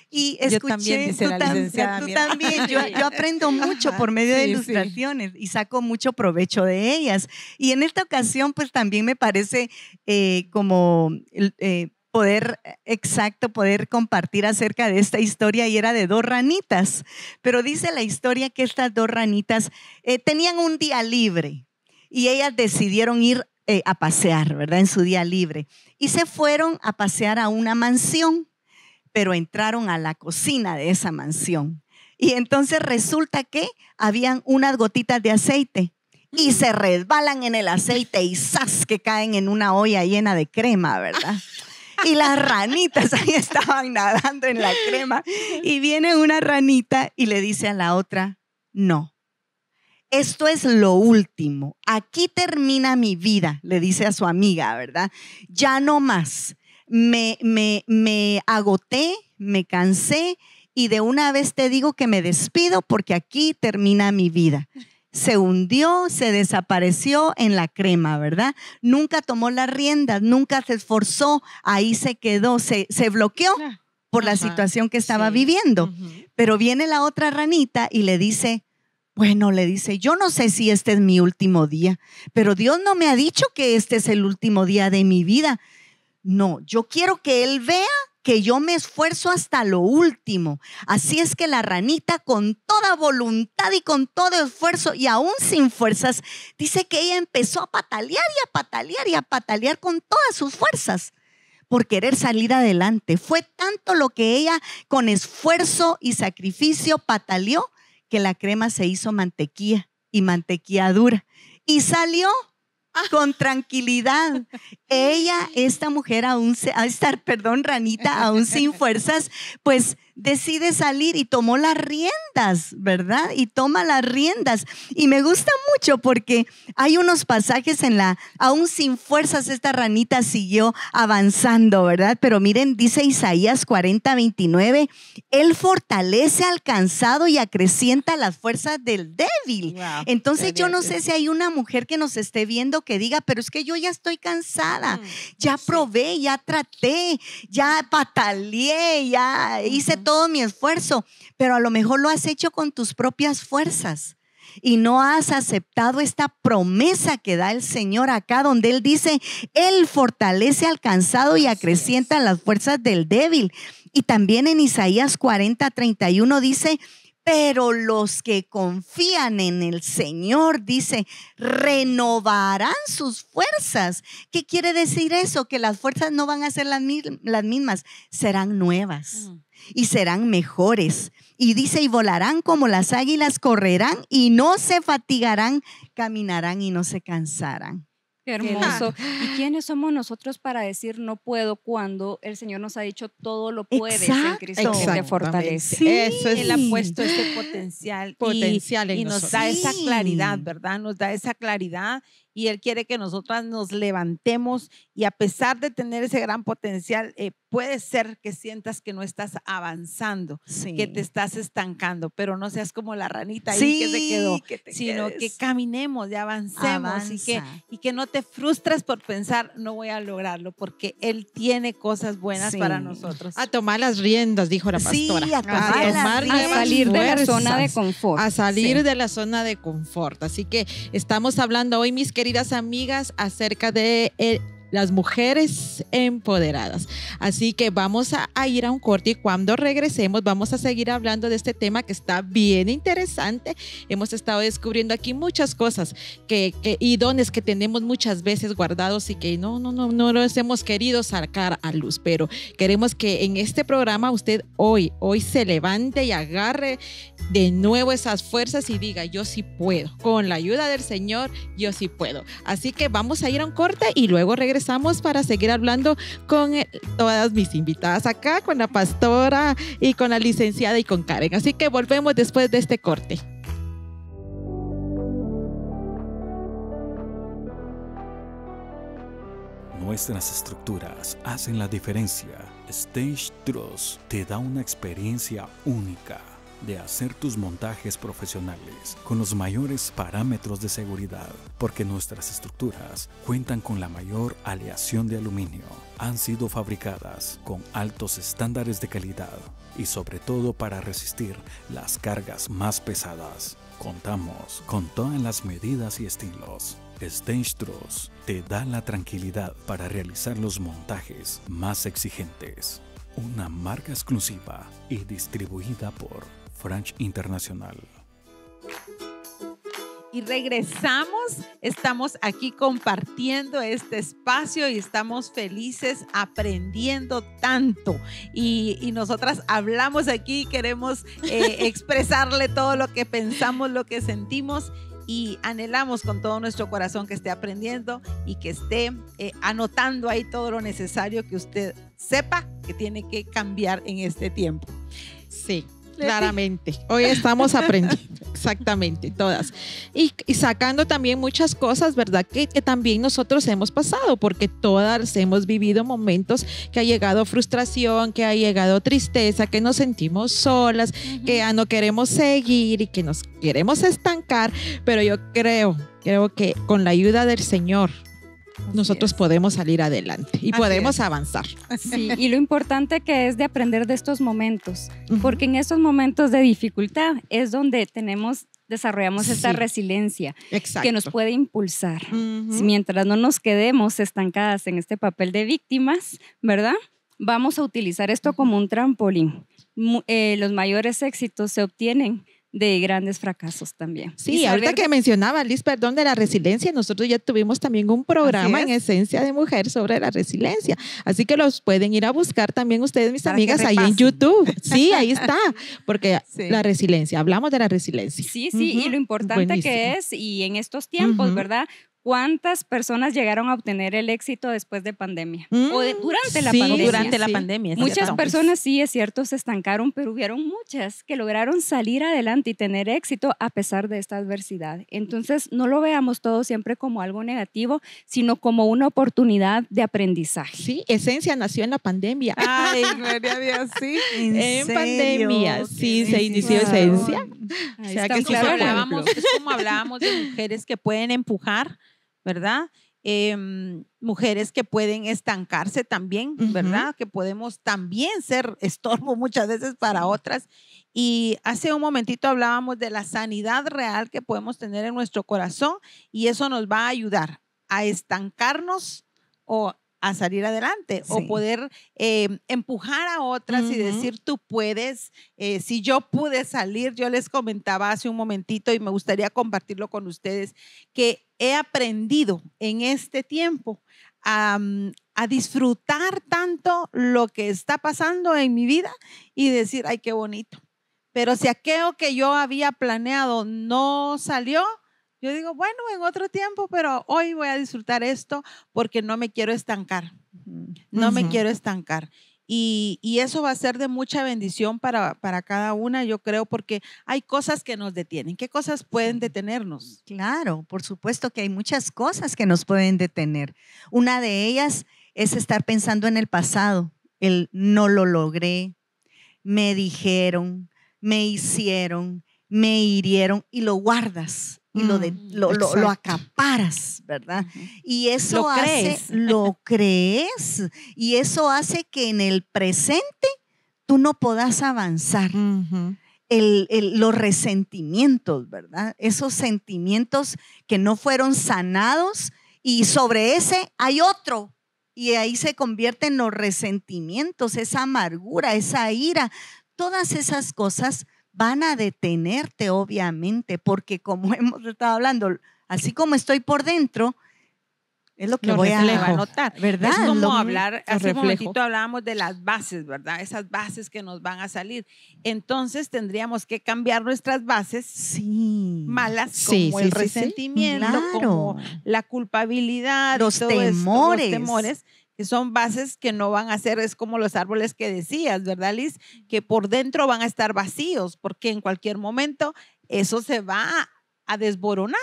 Y escuché, yo también, yo, aprendo mucho por medio de ilustraciones y saco mucho provecho de ellas. Y en esta ocasión, pues también me parece eh, como... Eh, poder exacto, poder compartir acerca de esta historia y era de dos ranitas. Pero dice la historia que estas dos ranitas eh, tenían un día libre y ellas decidieron ir eh, a pasear, ¿verdad? En su día libre. Y se fueron a pasear a una mansión, pero entraron a la cocina de esa mansión. Y entonces resulta que habían unas gotitas de aceite y se resbalan en el aceite y ¡zas! que caen en una olla llena de crema, ¿verdad? Y las ranitas ahí estaban nadando en la crema y viene una ranita y le dice a la otra, no, esto es lo último, aquí termina mi vida, le dice a su amiga, ¿verdad? Ya no más, me, me, me agoté, me cansé y de una vez te digo que me despido porque aquí termina mi vida se hundió, se desapareció en la crema, ¿verdad? Nunca tomó las riendas, nunca se esforzó, ahí se quedó, se, se bloqueó ah, por la situación que estaba viviendo. Pero viene la otra ranita y le dice, bueno, le dice, yo no sé si este es mi último día, pero Dios no me ha dicho que este es el último día de mi vida. No, yo quiero que Él vea que yo me esfuerzo hasta lo último. Así es que la ranita con toda voluntad y con todo esfuerzo y aún sin fuerzas, dice que ella empezó a patalear y a patalear y a patalear con todas sus fuerzas por querer salir adelante. Fue tanto lo que ella con esfuerzo y sacrificio pataleó que la crema se hizo mantequilla y mantequilla dura. Y salió ah. con tranquilidad. Ella, esta mujer aún, se, estar, perdón, ranita, aún sin fuerzas, pues decide salir y tomó las riendas, ¿verdad? Y toma las riendas. Y me gusta mucho porque hay unos pasajes en la, aún sin fuerzas, esta ranita siguió avanzando, ¿verdad? Pero miren, dice Isaías 40, 29, Él fortalece al cansado y acrecienta las fuerzas del débil. Entonces yo no sé si hay una mujer que nos esté viendo que diga, pero es que yo ya estoy cansada, mm, ya probé, ya traté, ya pataleé, ya hice todo mi esfuerzo, pero a lo mejor lo has hecho con tus propias fuerzas y no has aceptado esta promesa que da el Señor acá, donde Él dice, Él fortalece al cansado y acrecienta las fuerzas del débil. Y también en Isaías 40, 31 dice, pero los que confían en el Señor, dice, renovarán sus fuerzas. ¿Qué quiere decir eso? Que las fuerzas no van a ser las, mismas, serán nuevas. Mm y serán mejores. Y dice, y volarán como las águilas, correrán y no se fatigarán, caminarán y no se cansarán. hermoso. ¿Y quiénes somos nosotros para decir no puedo cuando el Señor nos ha dicho todo lo puedes en Cristo fortalece? Eso es. Él ha puesto ese potencial, y nos da esa claridad, ¿verdad? Nos da esa claridad y Él quiere que nosotras nos levantemos y a pesar de tener ese gran potencial, eh, puede ser que sientas que no estás avanzando, que te estás estancando, pero no seas como la ranita ahí que se quedó, sino que caminemos y avancemos y que, y que no te frustres por pensar, no voy a lograrlo, porque Él tiene cosas buenas para nosotros. A tomar las riendas, dijo la pastora. a tomar, a, a salir de la zona de confort. A salir de la zona de confort. Así que estamos hablando hoy, mis queridos queridas amigas acerca de las mujeres empoderadas. Así que vamos a, ir a un corte y cuando regresemos vamos a seguir hablando de este tema que está bien interesante. Hemos estado descubriendo aquí muchas cosas que, y dones que tenemos muchas veces guardados y que no, no, no, no nos hemos querido sacar a luz, pero queremos que en este programa usted hoy, hoy se levante y agarre de nuevo esas fuerzas y diga, yo sí puedo, con la ayuda del Señor, yo sí puedo. Así que vamos a ir a un corte y luego regresamos para seguir hablando con eh, todas mis invitadas acá, con la pastora y con la licenciada y con Karen. Así que volvemos después de este corte. Nuestras estructuras hacen la diferencia. Stage Trust te da una experiencia única de hacer tus montajes profesionales con los mayores parámetros de seguridad, porque nuestras estructuras cuentan con la mayor aleación de aluminio, han sido fabricadas con altos estándares de calidad y sobre todo para resistir las cargas más pesadas. Contamos con todas las medidas y estilos. Stage te da la tranquilidad para realizar los montajes más exigentes una marca exclusiva y distribuida por Branch Internacional Y regresamos, estamos aquí compartiendo este espacio y estamos felices aprendiendo tanto. Y, y nosotras hablamos aquí, queremos eh, expresarle todo lo que pensamos, lo que sentimos y anhelamos con todo nuestro corazón que esté aprendiendo y que esté eh, anotando ahí todo lo necesario que usted sepa que tiene que cambiar en este tiempo. Sí, Claramente. Hoy estamos aprendiendo. Exactamente, todas. Y, sacando también muchas cosas, ¿verdad? Que, también nosotros hemos pasado, porque todas hemos vivido momentos que ha llegado frustración, que ha llegado tristeza, que nos sentimos solas, que ya no queremos seguir y que nos queremos estancar. Pero yo creo, creo que con la ayuda del Señor, nosotros podemos salir adelante y podemos avanzar. Sí, y lo importante que es de aprender de estos momentos, porque en estos momentos de dificultad es donde tenemos desarrollamos esta resiliencia que nos puede impulsar. mientras no nos quedemos estancadas en este papel de víctimas, ¿verdad? Vamos a utilizar esto como un trampolín. Eh, los mayores éxitos se obtienen de grandes fracasos también. Sí, ahorita que mencionaba Liz, perdón, de la resiliencia, nosotros ya tuvimos también un programa en Esencia de Mujer sobre la resiliencia, así que los pueden ir a buscar también ustedes, mis amigas, ahí en YouTube. Sí, ahí está, porque la resiliencia, hablamos de la resiliencia. Sí, sí, y lo importante que es, y en estos tiempos, ¿verdad? ¿Cuántas personas llegaron a obtener el éxito después de pandemia? Mm, o durante la pandemia. Durante la pandemia. Muchas personas, sí, es cierto, se estancaron, pero hubieron muchas que lograron salir adelante y tener éxito a pesar de esta adversidad. Entonces, no lo veamos todo siempre como algo negativo, sino como una oportunidad de aprendizaje. Sí, Esencia nació en la pandemia. Ay, gloria a Dios, sí. En, pandemia, sí, se inició Esencia. es como hablábamos de mujeres que pueden empujar ¿verdad? Em, mujeres que pueden estancarse también, ¿verdad? Que podemos también ser estorbo muchas veces para otras. Y hace un momentito hablábamos de la sanidad real que podemos tener en nuestro corazón y eso nos va a ayudar a estancarnos o a salir adelante o poder em, empujar a otras y decir tú puedes, eh, si yo pude salir, yo les comentaba hace un momentito y me gustaría compartirlo con ustedes, que he aprendido en este tiempo mm, a, disfrutar tanto lo que está pasando en mi vida y decir, ay, qué bonito. Pero si aquello que yo había planeado no salió, yo digo, bueno, en otro tiempo, pero hoy voy a disfrutar esto porque no me quiero estancar. No me quiero estancar. Y, eso va a ser de mucha bendición para, para cada una, yo creo, porque hay cosas que nos detienen. ¿Qué cosas pueden detenernos? Claro, por supuesto que hay muchas cosas que nos pueden detener. Una de ellas es estar pensando en el pasado, el no lo logré, me dijeron, me hicieron, me hirieron y lo guardas y lo, de, mm, lo, acaparas, ¿verdad? Y eso lo hace, crees. lo crees, y eso hace que en el presente tú no puedas avanzar. El, los resentimientos, ¿verdad? Esos sentimientos que no fueron sanados y sobre ese hay otro. Y ahí se convierten los resentimientos, esa amargura, esa ira. Todas esas cosas van a detenerte, obviamente, porque como hemos estado hablando, así como estoy por dentro, es lo que lo voy a notar. ¿verdad? Es como hablar, hace un momentito hablábamos de las bases, ¿verdad? Esas bases que nos van a salir. Entonces tendríamos que cambiar nuestras bases sí. malas, como el resentimiento, como la culpabilidad, los temores que son bases que no van a ser, es como los árboles que decías, ¿verdad, Liz? Que por dentro van a estar vacíos, porque en cualquier momento eso se va a desboronar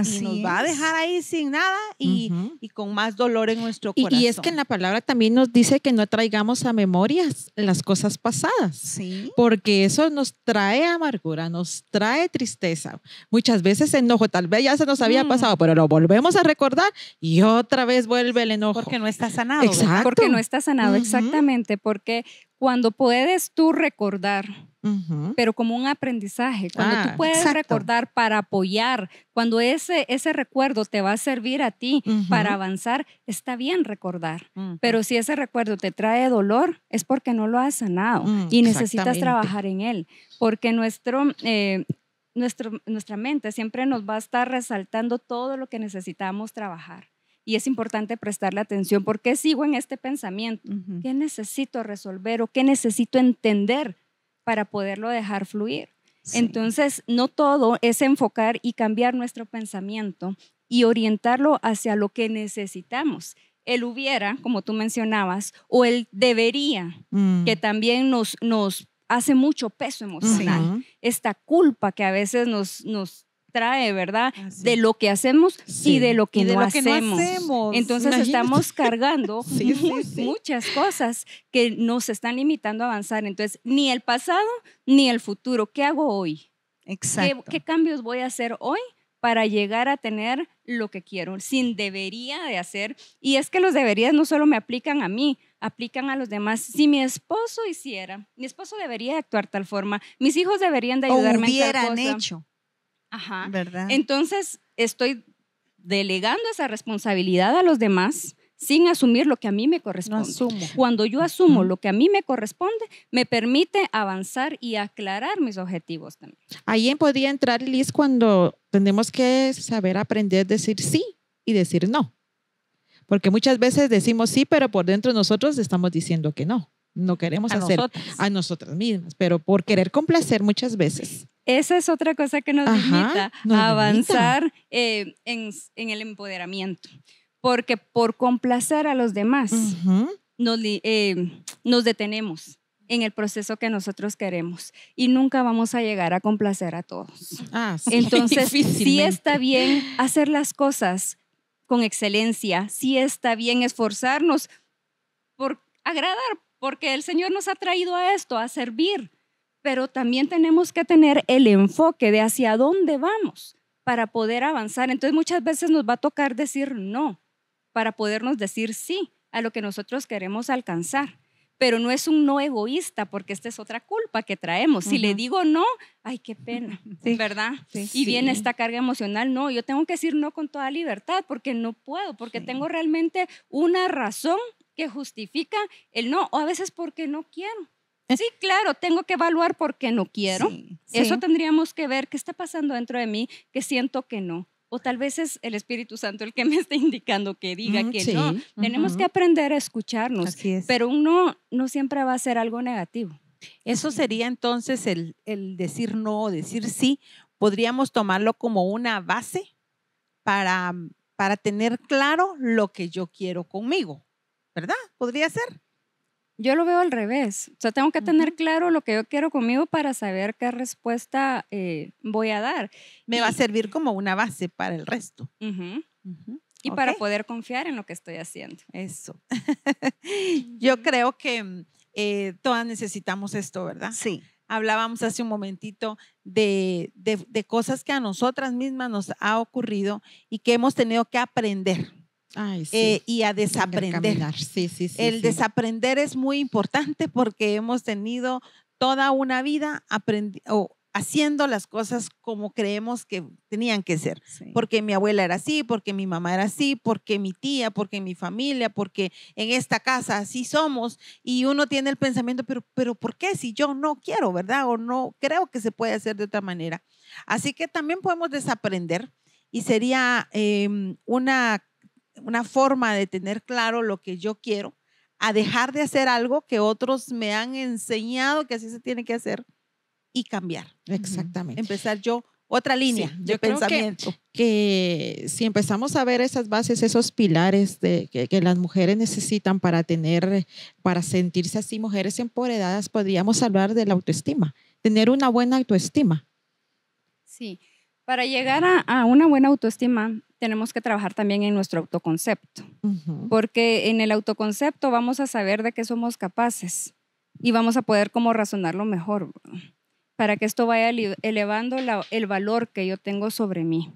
y nos va a dejar ahí sin nada y, con más dolor en nuestro corazón. Y, es que en la palabra también nos dice que no traigamos a memorias las cosas pasadas, ¿Sí? porque eso nos trae amargura, nos trae tristeza, muchas veces enojo, tal vez ya se nos había mm. pasado, pero lo volvemos a recordar y otra vez vuelve el enojo. Porque no está sanado. Exacto. Porque no está sanado, exactamente, porque cuando puedes tú recordar, pero como un aprendizaje, cuando tú ah, puedes recordar para apoyar, cuando ese, ese recuerdo te va a servir a ti para avanzar, está bien recordar, pero si ese recuerdo te trae dolor, es porque no lo has sanado mm, y necesitas trabajar en él, porque nuestro... Eh, nuestro, nuestra mente siempre nos va a estar resaltando todo lo que necesitamos trabajar y es importante prestarle atención. porque sigo en este pensamiento? ¿Qué necesito resolver o qué necesito entender para poderlo dejar fluir? Entonces, no todo es enfocar y cambiar nuestro pensamiento y orientarlo hacia lo que necesitamos. El hubiera, como tú mencionabas, o el debería, mm. que también nos, hace mucho peso emocional. Esta culpa que a veces nos trae, ¿verdad? De lo que hacemos y de lo que, no, hacemos. Entonces estamos cargando muchas cosas que nos están limitando a avanzar. Entonces, ni el pasado ni el futuro. ¿Qué hago hoy? ¿Qué, cambios voy a hacer hoy? para llegar a tener lo que quiero, sin debería de hacer. Y es que los deberías no solo me aplican a mí, aplican a los demás. Si mi esposo hiciera, mi esposo debería actuar tal forma, mis hijos deberían de ayudarme. en tal cosa. hecho. Ajá. ¿Verdad? Entonces, estoy delegando esa responsabilidad a los demás sin asumir lo que a mí me corresponde. Cuando yo asumo lo que a mí me corresponde, me permite avanzar y aclarar mis objetivos también. Ahí podría entrar, Liz, cuando tenemos que saber aprender a decir sí y decir no. Porque muchas veces decimos sí, pero por dentro nosotros estamos diciendo que no. No queremos hacer a nosotras mismas, pero por querer complacer muchas veces. Esa es otra cosa que nos limita a avanzar eh, en, el empoderamiento, porque por complacer a los demás eh, nos, detenemos en el proceso que nosotros queremos y nunca vamos a llegar a complacer a todos. Ah, Entonces, si está bien hacer las cosas con excelencia, si está bien esforzarnos por agradar, porque el Señor nos ha traído a esto, a servir pero también tenemos que tener el enfoque de hacia dónde vamos para poder avanzar. Entonces muchas veces nos va a tocar decir no para podernos decir sí a lo que nosotros queremos alcanzar. Pero no es un no egoísta, porque esta es otra culpa que traemos. Si le digo no, ay, qué pena, ¿verdad? y viene esta carga emocional, no, yo tengo que decir no con toda libertad, porque no puedo, porque tengo realmente una razón que justifica el no, o a veces porque no quiero Sí, claro, tengo que evaluar por qué no quiero. Eso tendríamos que ver qué está pasando dentro de mí, que siento que no. O tal vez es el Espíritu Santo el que me está indicando que diga mm, que no. Tenemos que aprender a escucharnos, pero un no siempre va a ser algo negativo. Eso sería entonces el, decir no o decir sí. Podríamos tomarlo como una base para, para tener claro lo que yo quiero conmigo, ¿verdad? ¿Podría ser? Yo lo veo al revés. O sea, tengo que tener claro lo que yo quiero conmigo para saber qué respuesta eh, voy a dar. Me va a servir como una base para el resto. Y para poder confiar en lo que estoy haciendo. Eso. yo creo que mm, eh, todas necesitamos esto, ¿verdad? Sí. Hablábamos hace un momentito de cosas que a nosotras mismas nos ha ocurrido y que hemos tenido que aprender eh, y a desaprender. el desaprender es muy importante porque hemos tenido toda una vida aprendiendo haciendo las cosas como creemos que tenían que ser. Porque mi abuela era así, porque mi mamá era así, porque mi tía, porque mi familia, porque en esta casa así somos. Y uno tiene el pensamiento, pero, pero ¿por qué si yo no quiero, verdad? O no creo que se puede hacer de otra manera. Así que también podemos desaprender y sería eh, una una forma de tener claro lo que yo quiero, a dejar de hacer algo que otros me han enseñado que así se tiene que hacer y cambiar. Exactamente. Empezar yo otra línea de pensamiento. que, si empezamos a ver esas bases, esos pilares de, que, las mujeres necesitan para tener, para sentirse así mujeres empoderadas, podríamos hablar de la autoestima, tener una buena autoestima. Sí, para llegar a una buena autoestima tenemos que trabajar también en nuestro autoconcepto, porque en el autoconcepto vamos a saber de qué somos capaces y vamos a poder como razonarlo mejor, para que esto vaya elevando el valor que yo tengo sobre mí.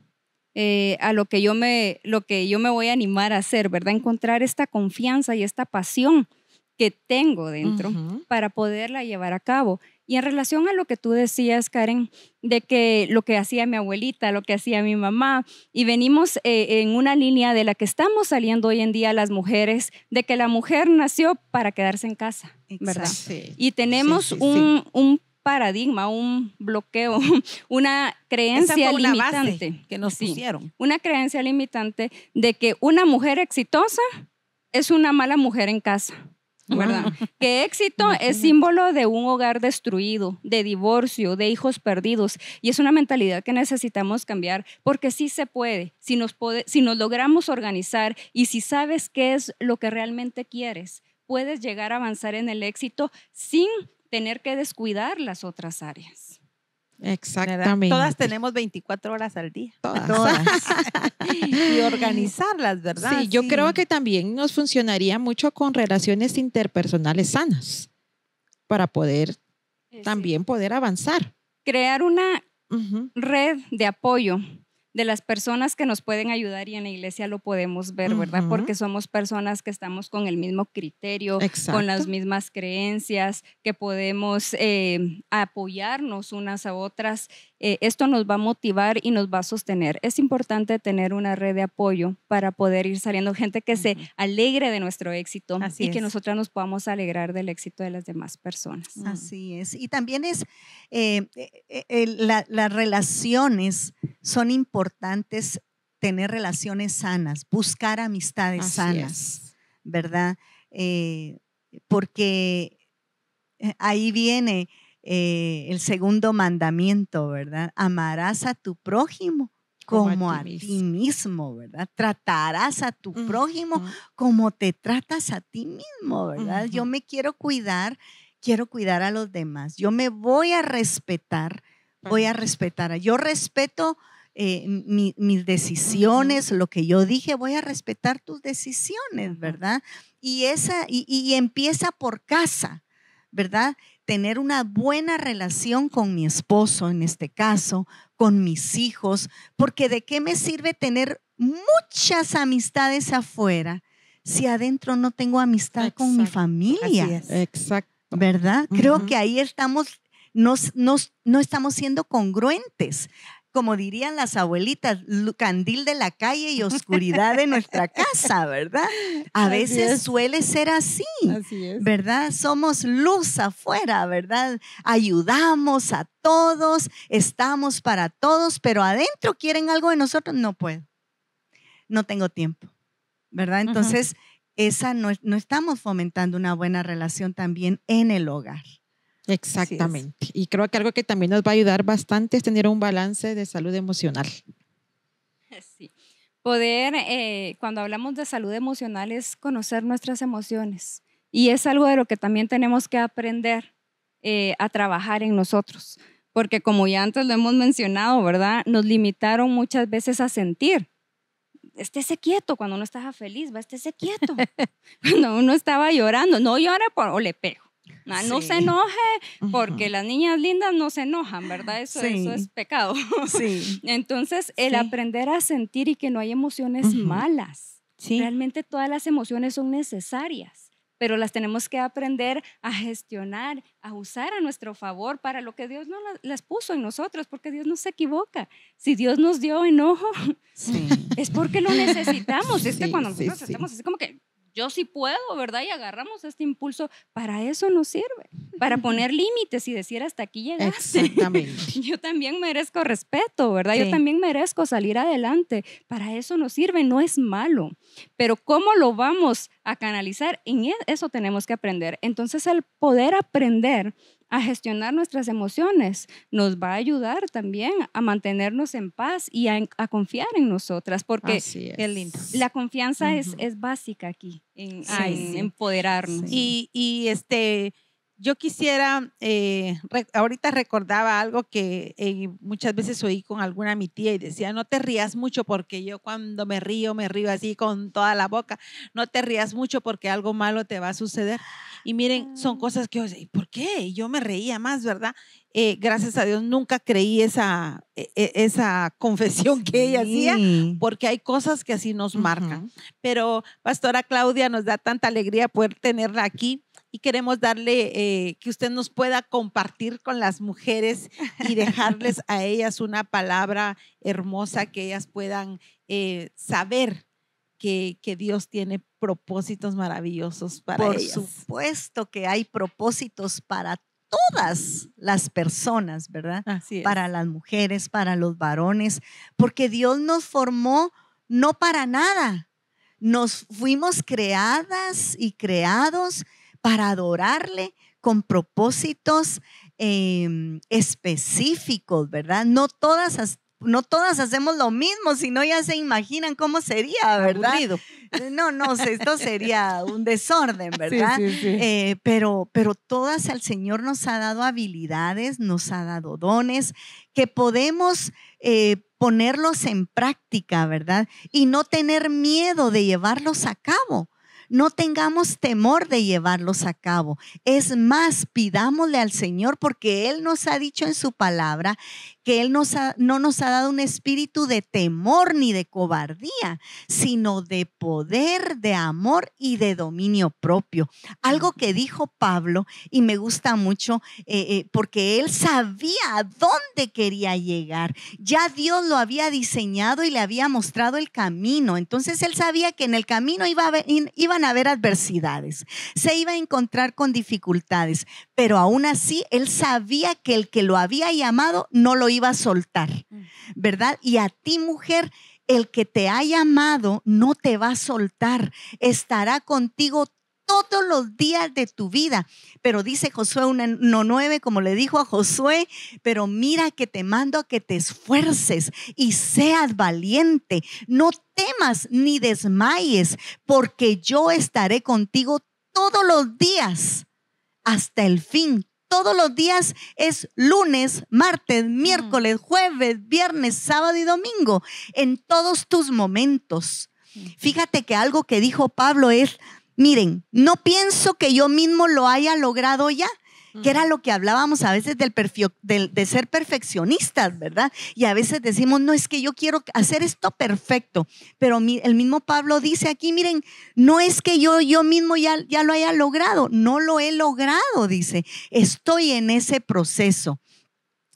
Eh, a lo que yo me lo que yo me voy a animar a hacer, ¿verdad? Encontrar esta confianza y esta pasión que tengo dentro para poderla llevar a cabo. Y en relación a lo que tú decías, Karen, de que lo que hacía mi abuelita, lo que hacía mi mamá, y venimos eh, en una línea de la que estamos saliendo hoy en día las mujeres, de que la mujer nació para quedarse en casa, ¿verdad? Y tenemos un, paradigma, un bloqueo, una creencia limitante que nos pusieron. Una creencia limitante de que una mujer exitosa es una mala mujer en casa ¿verdad? Ah. que éxito es símbolo de un hogar destruido, de divorcio, de hijos perdidos. Y es una mentalidad que necesitamos cambiar porque sí se puede, si nos, puede, si nos logramos organizar y si sabes qué es lo que realmente quieres, puedes llegar a avanzar en el éxito sin tener que descuidar las otras áreas. Exactamente. Todas tenemos 24 horas al día. Todas. y organizarlas, ¿verdad? Sí, yo creo que también nos funcionaría mucho con relaciones interpersonales sanas para poder eh, también poder avanzar. Crear una red de apoyo de las personas que nos pueden ayudar y en la iglesia lo podemos ver, ¿verdad? Porque somos personas que estamos con el mismo criterio, con las mismas creencias, que podemos eh, apoyarnos unas a otras eh, esto nos va a motivar y nos va a sostener. Es importante tener una red de apoyo para poder ir saliendo gente que se alegre de nuestro éxito y que nosotras nos podamos alegrar del éxito de las demás personas. Mm. Así es. Y también es, eh, eh, las relaciones son importantes, tener relaciones sanas, buscar amistades sanas, ¿verdad? porque ahí viene eh, el segundo mandamiento, ¿verdad? Amarás a tu prójimo como, a, ti, mismo. ¿verdad? Tratarás a tu prójimo como te tratas a ti mismo, ¿verdad? Yo me quiero cuidar, quiero cuidar a los demás. Yo me voy a respetar, voy a respetar. Yo respeto eh, mis decisiones, lo que yo dije, voy a respetar tus decisiones, ¿verdad? Y, esa, y empieza por casa, ¿verdad? tener una buena relación con mi esposo, en este caso, con mis hijos, porque de qué me sirve tener muchas amistades afuera si adentro no tengo amistad con mi familia. Exacto. ¿Verdad? Creo que ahí estamos, no estamos siendo congruentes como dirían las abuelitas, candil de la calle y oscuridad de nuestra casa, ¿verdad? A veces suele ser así, ¿verdad? Somos luz afuera, ¿verdad? Ayudamos a todos, estamos para todos, pero adentro quieren algo de nosotros, no puedo, no tengo tiempo, ¿verdad? Entonces, esa no estamos fomentando una buena relación también en el hogar. Exactamente. Y creo que algo que también nos va a ayudar bastante es tener un balance de salud emocional. Sí. Poder, eh, cuando hablamos de salud emocional, es conocer nuestras emociones. Y es algo de lo que también tenemos que aprender eh, a trabajar en nosotros. Porque como ya antes lo hemos mencionado, ¿verdad? Nos limitaron muchas veces a sentir estése quieto cuando uno estaba feliz, va, estése quieto. cuando uno estaba llorando, no llora por, o le pego. Ah, no se enoje porque las niñas lindas no se enojan, ¿verdad? Eso, es pecado. Sí. Entonces, el aprender a sentir y que no hay emociones malas. Realmente todas las emociones son necesarias, pero las tenemos que aprender a gestionar, a usar a nuestro favor para lo que Dios no las puso en nosotros, porque Dios no se equivoca. Si Dios nos dio enojo, es porque lo necesitamos. Este, cuando nosotros estamos así como que yo sí puedo, ¿verdad? Y agarramos este impulso. Para eso nos sirve, para poner límites y decir hasta aquí llegaste. Exactamente. yo también merezco respeto, ¿verdad? Yo también merezco salir adelante. Para eso nos sirve, no es malo. Pero ¿cómo lo vamos a canalizar? En e, eso tenemos que aprender. Entonces, el poder aprender a gestionar nuestras emociones, nos va a ayudar también a mantenernos en paz y a, confiar en nosotras, porque la confianza es, es, básica aquí en, empoderarnos. y este yo quisiera, eh, ahorita recordaba algo que eh, muchas veces oí con alguna mi tía y decía, no te rías mucho porque yo cuando me río, me río así con toda la boca, no te rías mucho porque algo malo te va a suceder. Y miren, son ah. cosas que yo decía, ¿por qué? Yo me reía más, ¿verdad? Eh, gracias a Dios nunca creí esa, e, e, esa confesión que ella hacía, porque hay cosas que así nos marcan. Pero, pastora Claudia, nos da tanta alegría poder tenerla aquí y queremos darle eh, que usted nos pueda compartir con las mujeres y dejarles a ellas una palabra hermosa que ellas puedan eh, saber que, Dios tiene propósitos maravillosos para Por ellas. Por supuesto que hay propósitos para todas las personas, ¿verdad? Para las mujeres, para los varones, porque Dios nos formó no para nada. Nos fuimos creadas y creados para adorarle con propósitos em, específicos, ¿verdad? No todas, no todas hacemos lo mismo, si no ya se imaginan cómo sería, ¿verdad? Eh, no, no, esto sería un desorden, ¿verdad? Eh, pero, pero todas al Señor nos ha dado habilidades, nos ha dado dones que podemos eh, ponerlos en práctica, ¿verdad? Y no tener miedo de llevarlos a cabo no tengamos temor de llevarlos a cabo. Es más, pidámosle al Señor porque Él nos ha dicho en su palabra que Él nos no nos ha dado un espíritu de temor ni de cobardía, sino de poder, de amor y de dominio propio. Algo que dijo Pablo y me gusta mucho eh, eh, porque él sabía a dónde quería llegar. Ya Dios lo había diseñado y le había mostrado el camino. Entonces él sabía que en el camino iba a, iba a haber adversidades, se iba a encontrar con dificultades, pero aún así él sabía que el que lo había llamado no lo iba a soltar, mm. ¿verdad? Y a ti mujer, el que te ha llamado no te va a soltar, estará contigo todos los días de tu vida. Pero dice Josué 1.9, como le dijo a Josué, pero mira que te mando a que te esfuerces y seas valiente. No temas ni desmayes, porque yo estaré contigo todos los días hasta el fin. Todos los días es lunes, martes, mm. miércoles, jueves, viernes, sábado y domingo, en todos tus momentos. Mm. Fíjate que algo que dijo Pablo es, miren, no pienso que yo mismo lo haya logrado ya que era lo que hablábamos a veces del, de ser perfeccionistas, ¿verdad? Y a veces decimos, no, es que yo quiero hacer esto perfecto, pero el mismo Pablo dice aquí, miren, no es que yo, yo mismo ya, ya lo haya logrado, no lo he logrado, dice, estoy en ese proceso.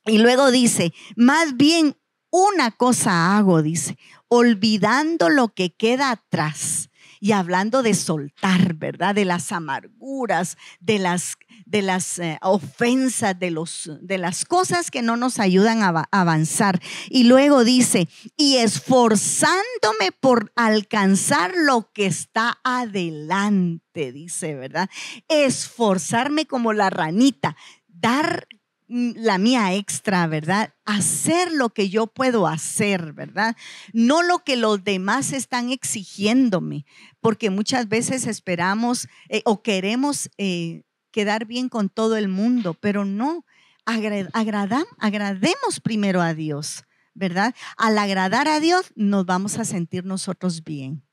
Y luego dice, más bien una cosa hago, dice, olvidando lo que queda atrás y hablando de soltar, ¿verdad? De las amarguras, de las, de las eh, ofensas, de, los, de las cosas que no nos ayudan a avanzar. Y luego dice, y esforzándome por alcanzar lo que está adelante, dice, ¿verdad? Esforzarme como la ranita, dar la mía extra, ¿verdad? Hacer lo que yo puedo hacer, ¿verdad? No lo que los demás están exigiéndome, porque muchas veces esperamos eh, o queremos eh, quedar bien con todo el mundo, pero no, agrademos primero a Dios, ¿verdad? Al agradar a Dios nos vamos a sentir nosotros bien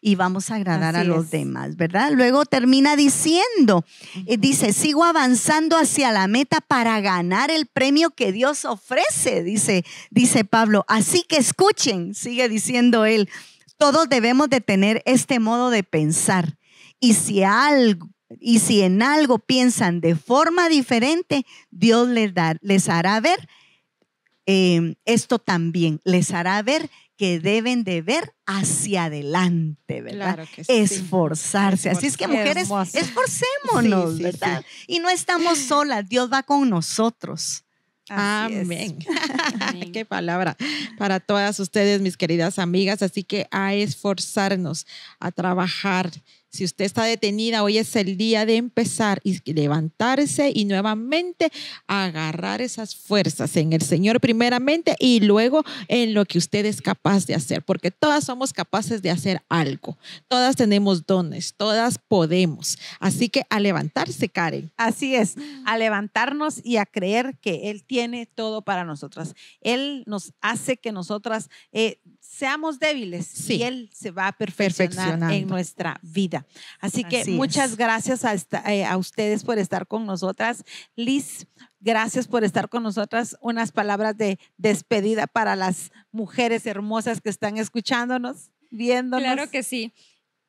y vamos a agradar a los demás, ¿verdad? Luego termina diciendo, eh, dice, sigo avanzando hacia la meta para ganar el premio que Dios ofrece, dice, dice Pablo. Así que escuchen, sigue diciendo él, todos debemos de tener este modo de pensar. Y si algo y si en algo piensan de forma diferente, Dios les, les hará ver eh, esto también, les hará ver que deben de ver hacia adelante, ¿verdad? Esforzarse. Así es que mujeres, esforcémonos, ¿verdad? Y no estamos solas, Dios va con nosotros. Amén. Qué palabra para todas ustedes, mis queridas amigas. Así que a esforzarnos, a trabajar si usted está detenida, hoy es el día de empezar y levantarse y nuevamente agarrar esas fuerzas en el Señor primeramente y luego en lo que usted es capaz de hacer, porque todas somos capaces de hacer algo. Todas tenemos dones, todas podemos. Así que a levantarse, Karen. Así es, mm. a levantarnos y a creer que Él tiene todo para nosotras. Él nos hace que nosotras... Eh, seamos débiles y Él se va a perfeccionar en nuestra vida. Así que muchas gracias a, eh, a ustedes por estar con nosotras. Liz, gracias por estar con nosotras. Unas palabras de despedida para las mujeres hermosas que están escuchándonos, viéndonos. Claro que sí.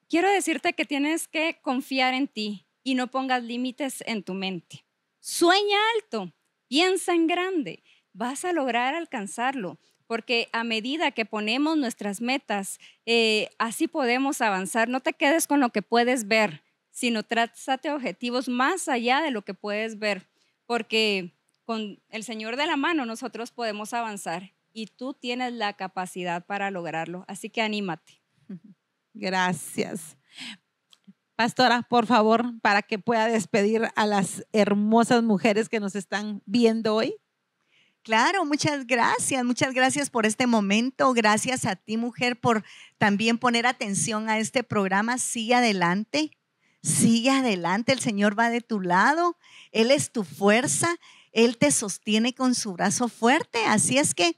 Quiero decirte que tienes que confiar en ti y no pongas límites en tu mente. Sueña alto, piensa en grande, vas a lograr alcanzarlo porque a medida que ponemos nuestras metas, eh, así podemos avanzar. No te quedes con lo que puedes ver, sino trázate objetivos más allá de lo que puedes ver, porque con el Señor de la mano nosotros podemos avanzar y tú tienes la capacidad para lograrlo. Así que anímate. Gracias. Pastora, por favor, para que pueda despedir a las hermosas mujeres que nos están viendo hoy. Claro, muchas gracias, muchas gracias por este momento, gracias a ti mujer por también poner atención a este programa, sigue adelante, sigue adelante, el Señor va de tu lado, Él es tu fuerza, Él te sostiene con su brazo fuerte, así es que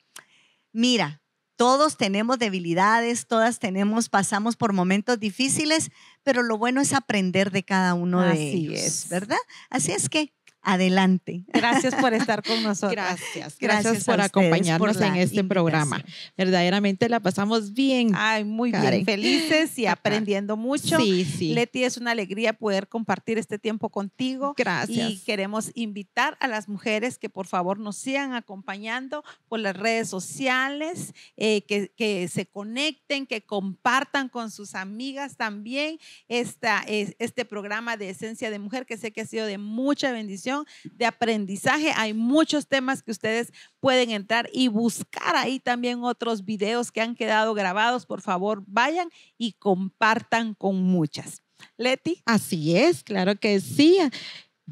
mira, todos tenemos debilidades, todas tenemos, pasamos por momentos difíciles, pero lo bueno es aprender de cada uno de ellos, es. ¿verdad? Así es que adelante. Gracias por estar con nosotros. Gracias, gracias, por acompañarnos en este programa. Verdaderamente la pasamos bien. Ay, muy bien, felices y aprendiendo mucho. Sí, sí. Leti, es una alegría poder compartir este tiempo contigo. Gracias. Y queremos invitar a las mujeres que por favor nos sigan acompañando por las redes sociales, eh, que, que, se conecten, que compartan con sus amigas también esta, este programa de Esencia de Mujer, que sé que ha sido de mucha bendición de aprendizaje. Hay muchos temas que ustedes pueden entrar y buscar ahí también otros videos que han quedado grabados. Por favor, vayan y compartan con muchas. Leti. Así es, claro que sí.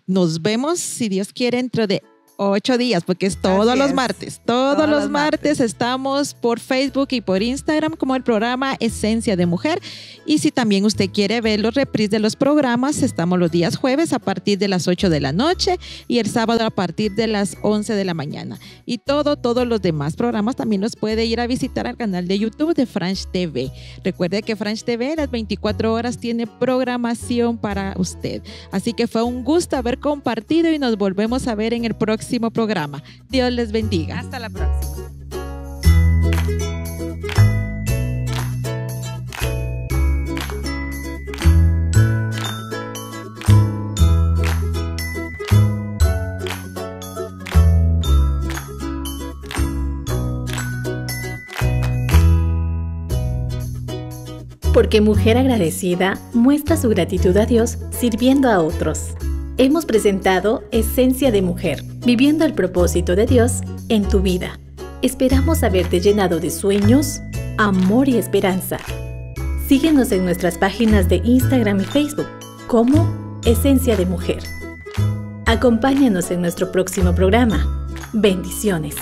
Nos vemos, si Dios quiere, dentro de ocho días, porque es todos los martes. Todos, los martes. estamos por Facebook y por Instagram como el programa Esencia de Mujer. Y si también usted quiere ver los repris de los programas, estamos los días jueves a partir de las 8 de la noche y el sábado a partir de las 11 de la mañana. Y todo, todos los demás programas también los puede ir a visitar al canal de YouTube de French TV. Recuerde que Franch TV las 24 horas tiene programación para usted. Así que fue un gusto haber compartido y nos volvemos a ver en el próximo programa. Dios les bendiga. Hasta la próxima. Porque mujer agradecida muestra su gratitud a Dios sirviendo a otros hemos presentado Esencia de Mujer, viviendo el propósito de Dios en tu vida. Esperamos haberte llenado de sueños, amor y esperanza. Síguenos en nuestras páginas de Instagram y Facebook como Esencia de Mujer. Acompáñanos en nuestro próximo programa. Bendiciones.